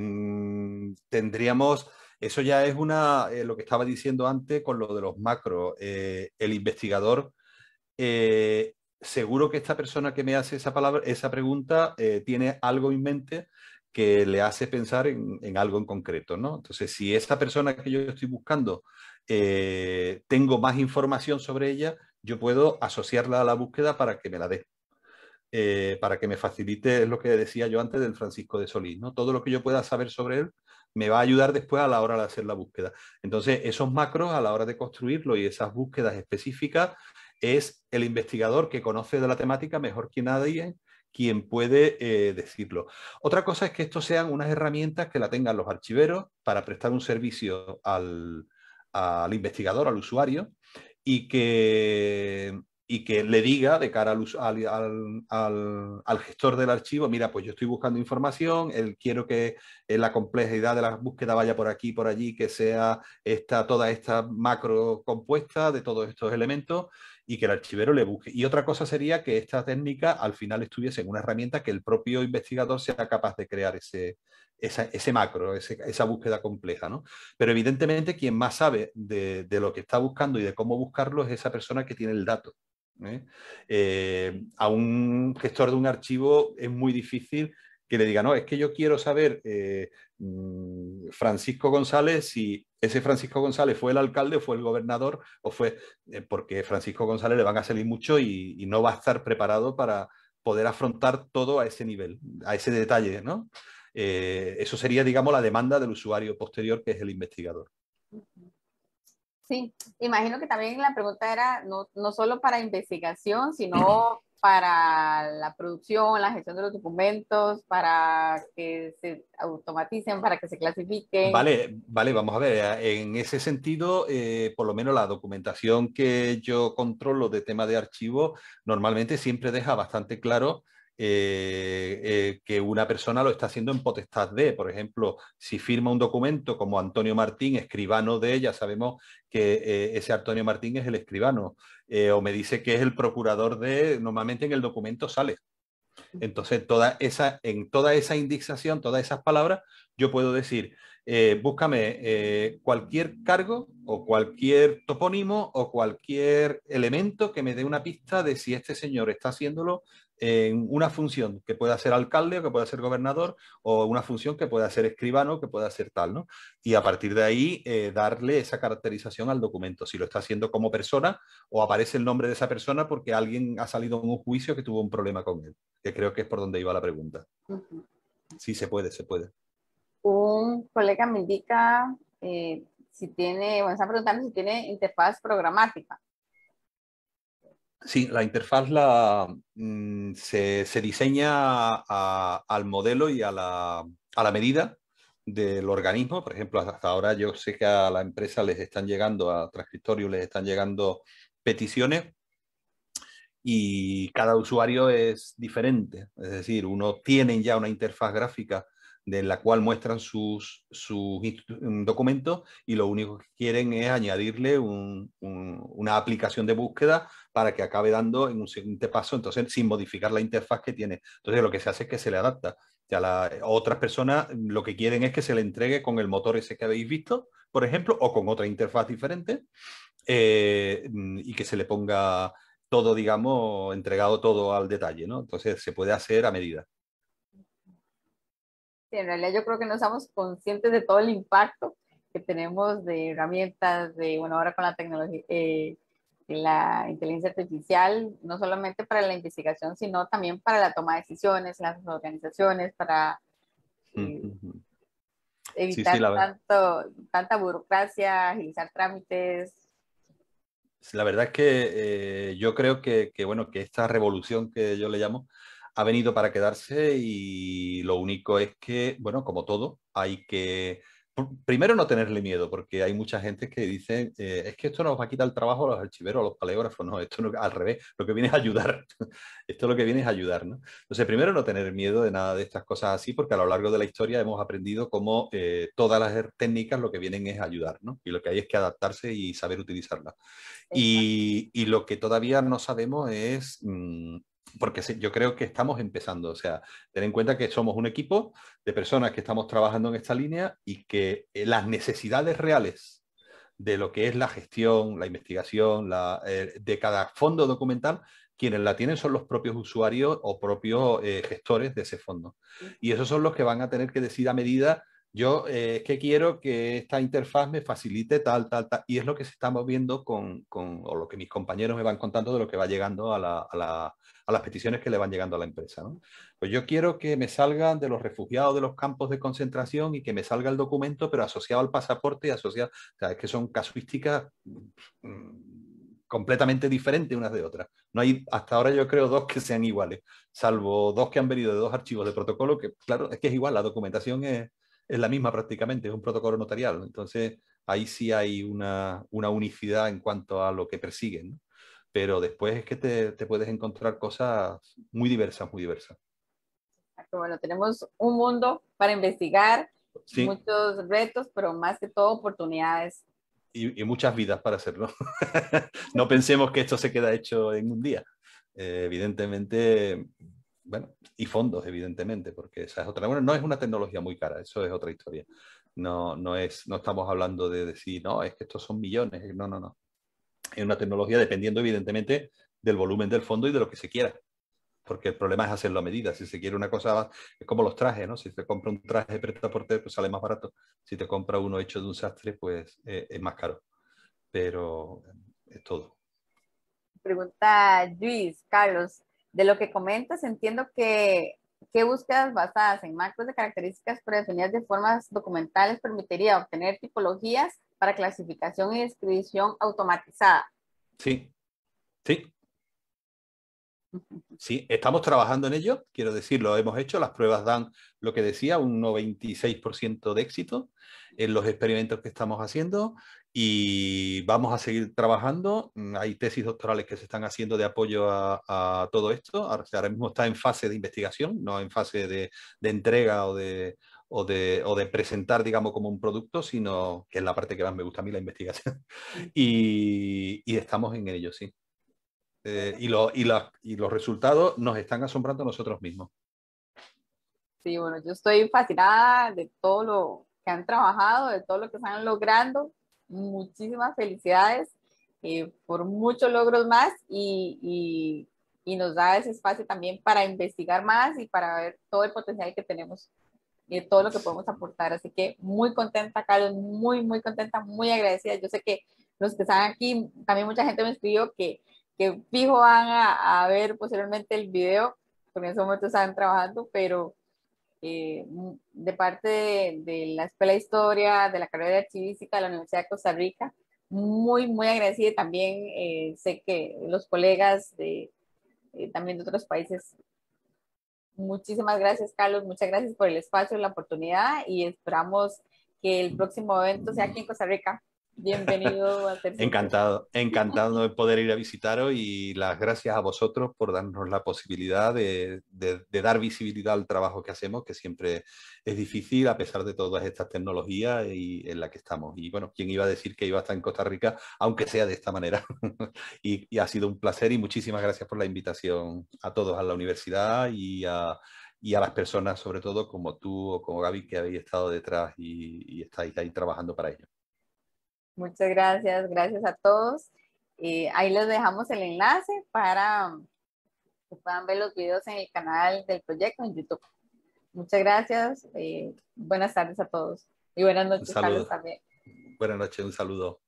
tendríamos, eso ya es una, lo que estaba diciendo antes con lo de los macros. el investigador seguro que esta persona que me hace esa, palabra, esa pregunta eh, tiene algo en mente que le hace pensar en, algo en concreto, ¿no? Entonces, si esta persona que yo estoy buscando eh, tengo más información sobre ella, yo puedo asociarla a la búsqueda para que me la dé. Eh, para que me facilite es lo que decía yo antes del Francisco de Solís, ¿no? Todo lo que yo pueda saber sobre él me va a ayudar después a la hora de hacer la búsqueda. Entonces, esos macros a la hora de construirlo y esas búsquedas específicas es el investigador que conoce de la temática mejor que nadie quien puede eh, decirlo. Otra cosa es que esto sean unas herramientas que la tengan los archiveros para prestar un servicio al, investigador, al usuario, y que, y que le diga de cara al, al, gestor del archivo, mira, pues yo estoy buscando información, él, quiero que eh, la complejidad de la búsqueda vaya por aquí, por allí, que sea esta, toda esta macro compuesta de todos estos elementos y que el archivero le busque. Y otra cosa sería que esta técnica al final estuviese en una herramienta que el propio investigador sea capaz de crear ese, ese macro, esa búsqueda compleja. ¿no? Pero evidentemente quien más sabe de, lo que está buscando y de cómo buscarlo es esa persona que tiene el dato. ¿eh? Eh, a un gestor de un archivo es muy difícil que le diga, no, es que yo quiero saber, eh, mm, Francisco González, si ese Francisco González fue el alcalde fue el gobernador, o fue, eh, porque Francisco González le van a salir mucho y, no va a estar preparado para poder afrontar todo a ese nivel, a ese detalle, ¿no? Eh, eso sería, digamos, la demanda del usuario posterior, que es el investigador. Sí, imagino que también la pregunta era no, no solo para investigación, sino para la producción, la gestión de los documentos, para que se automaticen, para que se clasifiquen. Vale, vale, vamos a ver. En ese sentido, eh, por lo menos la documentación que yo controlo de tema de archivo, normalmente siempre deja bastante claro eh, eh, que una persona lo está haciendo en potestad de. Por ejemplo, si firma un documento como Antonio Martín, escribano de ella, sabemos que eh, ese Antonio Martín es el escribano, o me dice que es el procurador de, normalmente en el documento sale. Entonces, toda esa, en toda esa indexación, todas esas palabras, yo puedo decir, búscame cualquier cargo o cualquier topónimo o cualquier elemento que me dé una pista de si este señor está haciéndolo en una función que pueda ser alcalde o que pueda ser gobernador o una función que pueda ser escribano, o que pueda ser tal, ¿no? Y a partir de ahí eh, darle esa caracterización al documento, si lo está haciendo como persona o aparece el nombre de esa persona porque alguien ha salido en un juicio que tuvo un problema con él, que creo que es por donde iba la pregunta. Sí, se puede, se puede. Un colega me indica eh, si tiene, bueno, está preguntando si tiene interfaz programática. Sí, la interfaz la, mm, se, diseña al modelo y a la, medida del organismo. Por ejemplo, hasta ahora yo sé que a la empresa les están llegando, a Transcriptorio les están llegando peticiones y cada usuario es diferente. Es decir, uno tiene ya una interfaz gráfica de la cual muestran sus, sus documentos y lo único que quieren es añadirle una aplicación de búsqueda para que acabe dando en un siguiente paso, entonces sin modificar la interfaz que tiene. Entonces lo que se hace es que se le adapta. Ya la, otras personas lo que quieren es que se le entregue con el motor ese que habéis visto, por ejemplo, o con otra interfaz diferente eh, y que se le ponga todo, digamos, entregado todo al detalle, ¿no? Entonces se puede hacer a medida. Sí, en realidad yo creo que no estamos conscientes de todo el impacto que tenemos de herramientas, de, bueno, ahora con la tecnología, eh, la inteligencia artificial, no solamente para la investigación, sino también para la toma de decisiones, las organizaciones, para eh, evitar tanta burocracia, agilizar trámites. La verdad que eh, yo creo que, bueno, que esta revolución que yo le llamo, ha venido para quedarse y lo único es que, bueno, como todo, hay que primero no tenerle miedo, porque hay mucha gente que dice, eh, es que esto nos va a quitar el trabajo a los archiveros, a los paleógrafos, no, esto no, al revés, lo que viene es ayudar, esto lo que viene es ayudar, ¿no? Entonces, primero no tener miedo de nada de estas cosas así, porque a lo largo de la historia hemos aprendido cómo eh, todas las técnicas lo que vienen es ayudar, ¿no? Y lo que hay es que adaptarse y saber utilizarlas. Y, lo que todavía no sabemos es mm, porque yo creo que estamos empezando. O sea, tener en cuenta que somos un equipo de personas que estamos trabajando en esta línea y que eh, las necesidades reales de lo que es la gestión, la investigación, eh, de cada fondo documental, quienes la tienen son los propios usuarios o propios eh, gestores de ese fondo. Y esos son los que van a tener que decir a medida yo es eh, que quiero que esta interfaz me facilite tal, tal, tal. Y es lo que se está moviendo con, o lo que mis compañeros me van contando de lo que va llegando a, las peticiones que le van llegando a la empresa. Pues yo quiero que me salgan de los refugiados de los campos de concentración y que me salga el documento, pero asociado al pasaporte y asociado. O sea, es que son casuísticas mm, completamente diferentes unas de otras. No hay, hasta ahora yo creo, dos que sean iguales, salvo dos que han venido de dos archivos de protocolo, que claro, es que es igual, la documentación es es la misma prácticamente, es un protocolo notarial. Entonces, ahí sí hay una, una unicidad en cuanto a lo que persiguen. Pero después es que te, puedes encontrar cosas muy diversas, muy diversas. Bueno, tenemos un mundo para investigar, muchos retos, pero más que todo oportunidades. Y, muchas vidas para hacerlo. no pensemos que esto se queda hecho en un día. Eh, evidentemente, bueno, y fondos, evidentemente, porque esa es otra. no es una tecnología muy cara, eso es otra historia. No, no, es, no estamos hablando de decir, no, es que estos son millones. No, no, no. Es una tecnología dependiendo, evidentemente, del volumen del fondo y de lo que se quiera. Porque el problema es hacerlo a medida. Si se quiere una cosa, es como los trajes, ¿no? Si te compra un traje preta por pues sale más barato. Si te compra uno hecho de un sastre, pues eh, es más caro. Pero eh, es todo. Pregunta Luis, Carlos, de lo que comentas, entiendo que, que búsquedas basadas en marcos de características predefinidas de formas documentales permitiría obtener tipologías para clasificación y descripción automatizada. Sí, sí. Sí, estamos trabajando en ello, quiero decir, lo hemos hecho, las pruebas dan lo que decía, un 96% de éxito en los experimentos que estamos haciendo y vamos a seguir trabajando. Mm, hay tesis doctorales que se están haciendo de apoyo a, todo esto. Ahora mismo está en fase de investigación, no en fase de, entrega o de, o de, presentar, digamos, como un producto, sino que es la parte que más me gusta a mí, la investigación. y, estamos en ello, sí. Eh, y, y, y los resultados nos están asombrando a nosotros mismos. Sí, bueno, yo estoy fascinada de todo lo que han trabajado, de todo lo que están logrando muchísimas felicidades eh, por muchos logros más y, y, nos da ese espacio también para investigar más y para ver todo el potencial que tenemos y eh, todo lo que podemos aportar. Así que muy contenta, Carlos, muy, muy contenta, muy agradecida. Yo sé que los que están aquí, también mucha gente me escribió que, que fijo van a, ver posteriormente el video, porque en ese trabajando, pero eh, de parte de, la Escuela de Historia, de la carrera de Archivística de la Universidad de Costa Rica. Muy, muy agradecida también. Eh, sé que los colegas de, eh, también de otros países. Muchísimas gracias, Carlos. Muchas gracias por el espacio, la oportunidad y esperamos que el próximo evento sea aquí en Costa Rica. Bienvenido a Encantado, encantado de poder ir a visitaros y las gracias a vosotros por darnos la posibilidad de, dar visibilidad al trabajo que hacemos, que siempre es difícil a pesar de todas estas tecnologías en la que estamos. Y bueno, ¿quién iba a decir que iba a estar en Costa Rica, aunque sea de esta manera? y, ha sido un placer y muchísimas gracias por la invitación a todos, a la universidad y a, las personas, sobre todo como tú o como Gaby, que habéis estado detrás y, y estáis ahí trabajando para ello. Muchas gracias, gracias a todos. Eh, ahí les dejamos el enlace para que puedan ver los videos en el canal del proyecto en YouTube. Muchas gracias. Eh, buenas tardes a todos. Y buenas noches, todos también. Buenas noches, un saludo.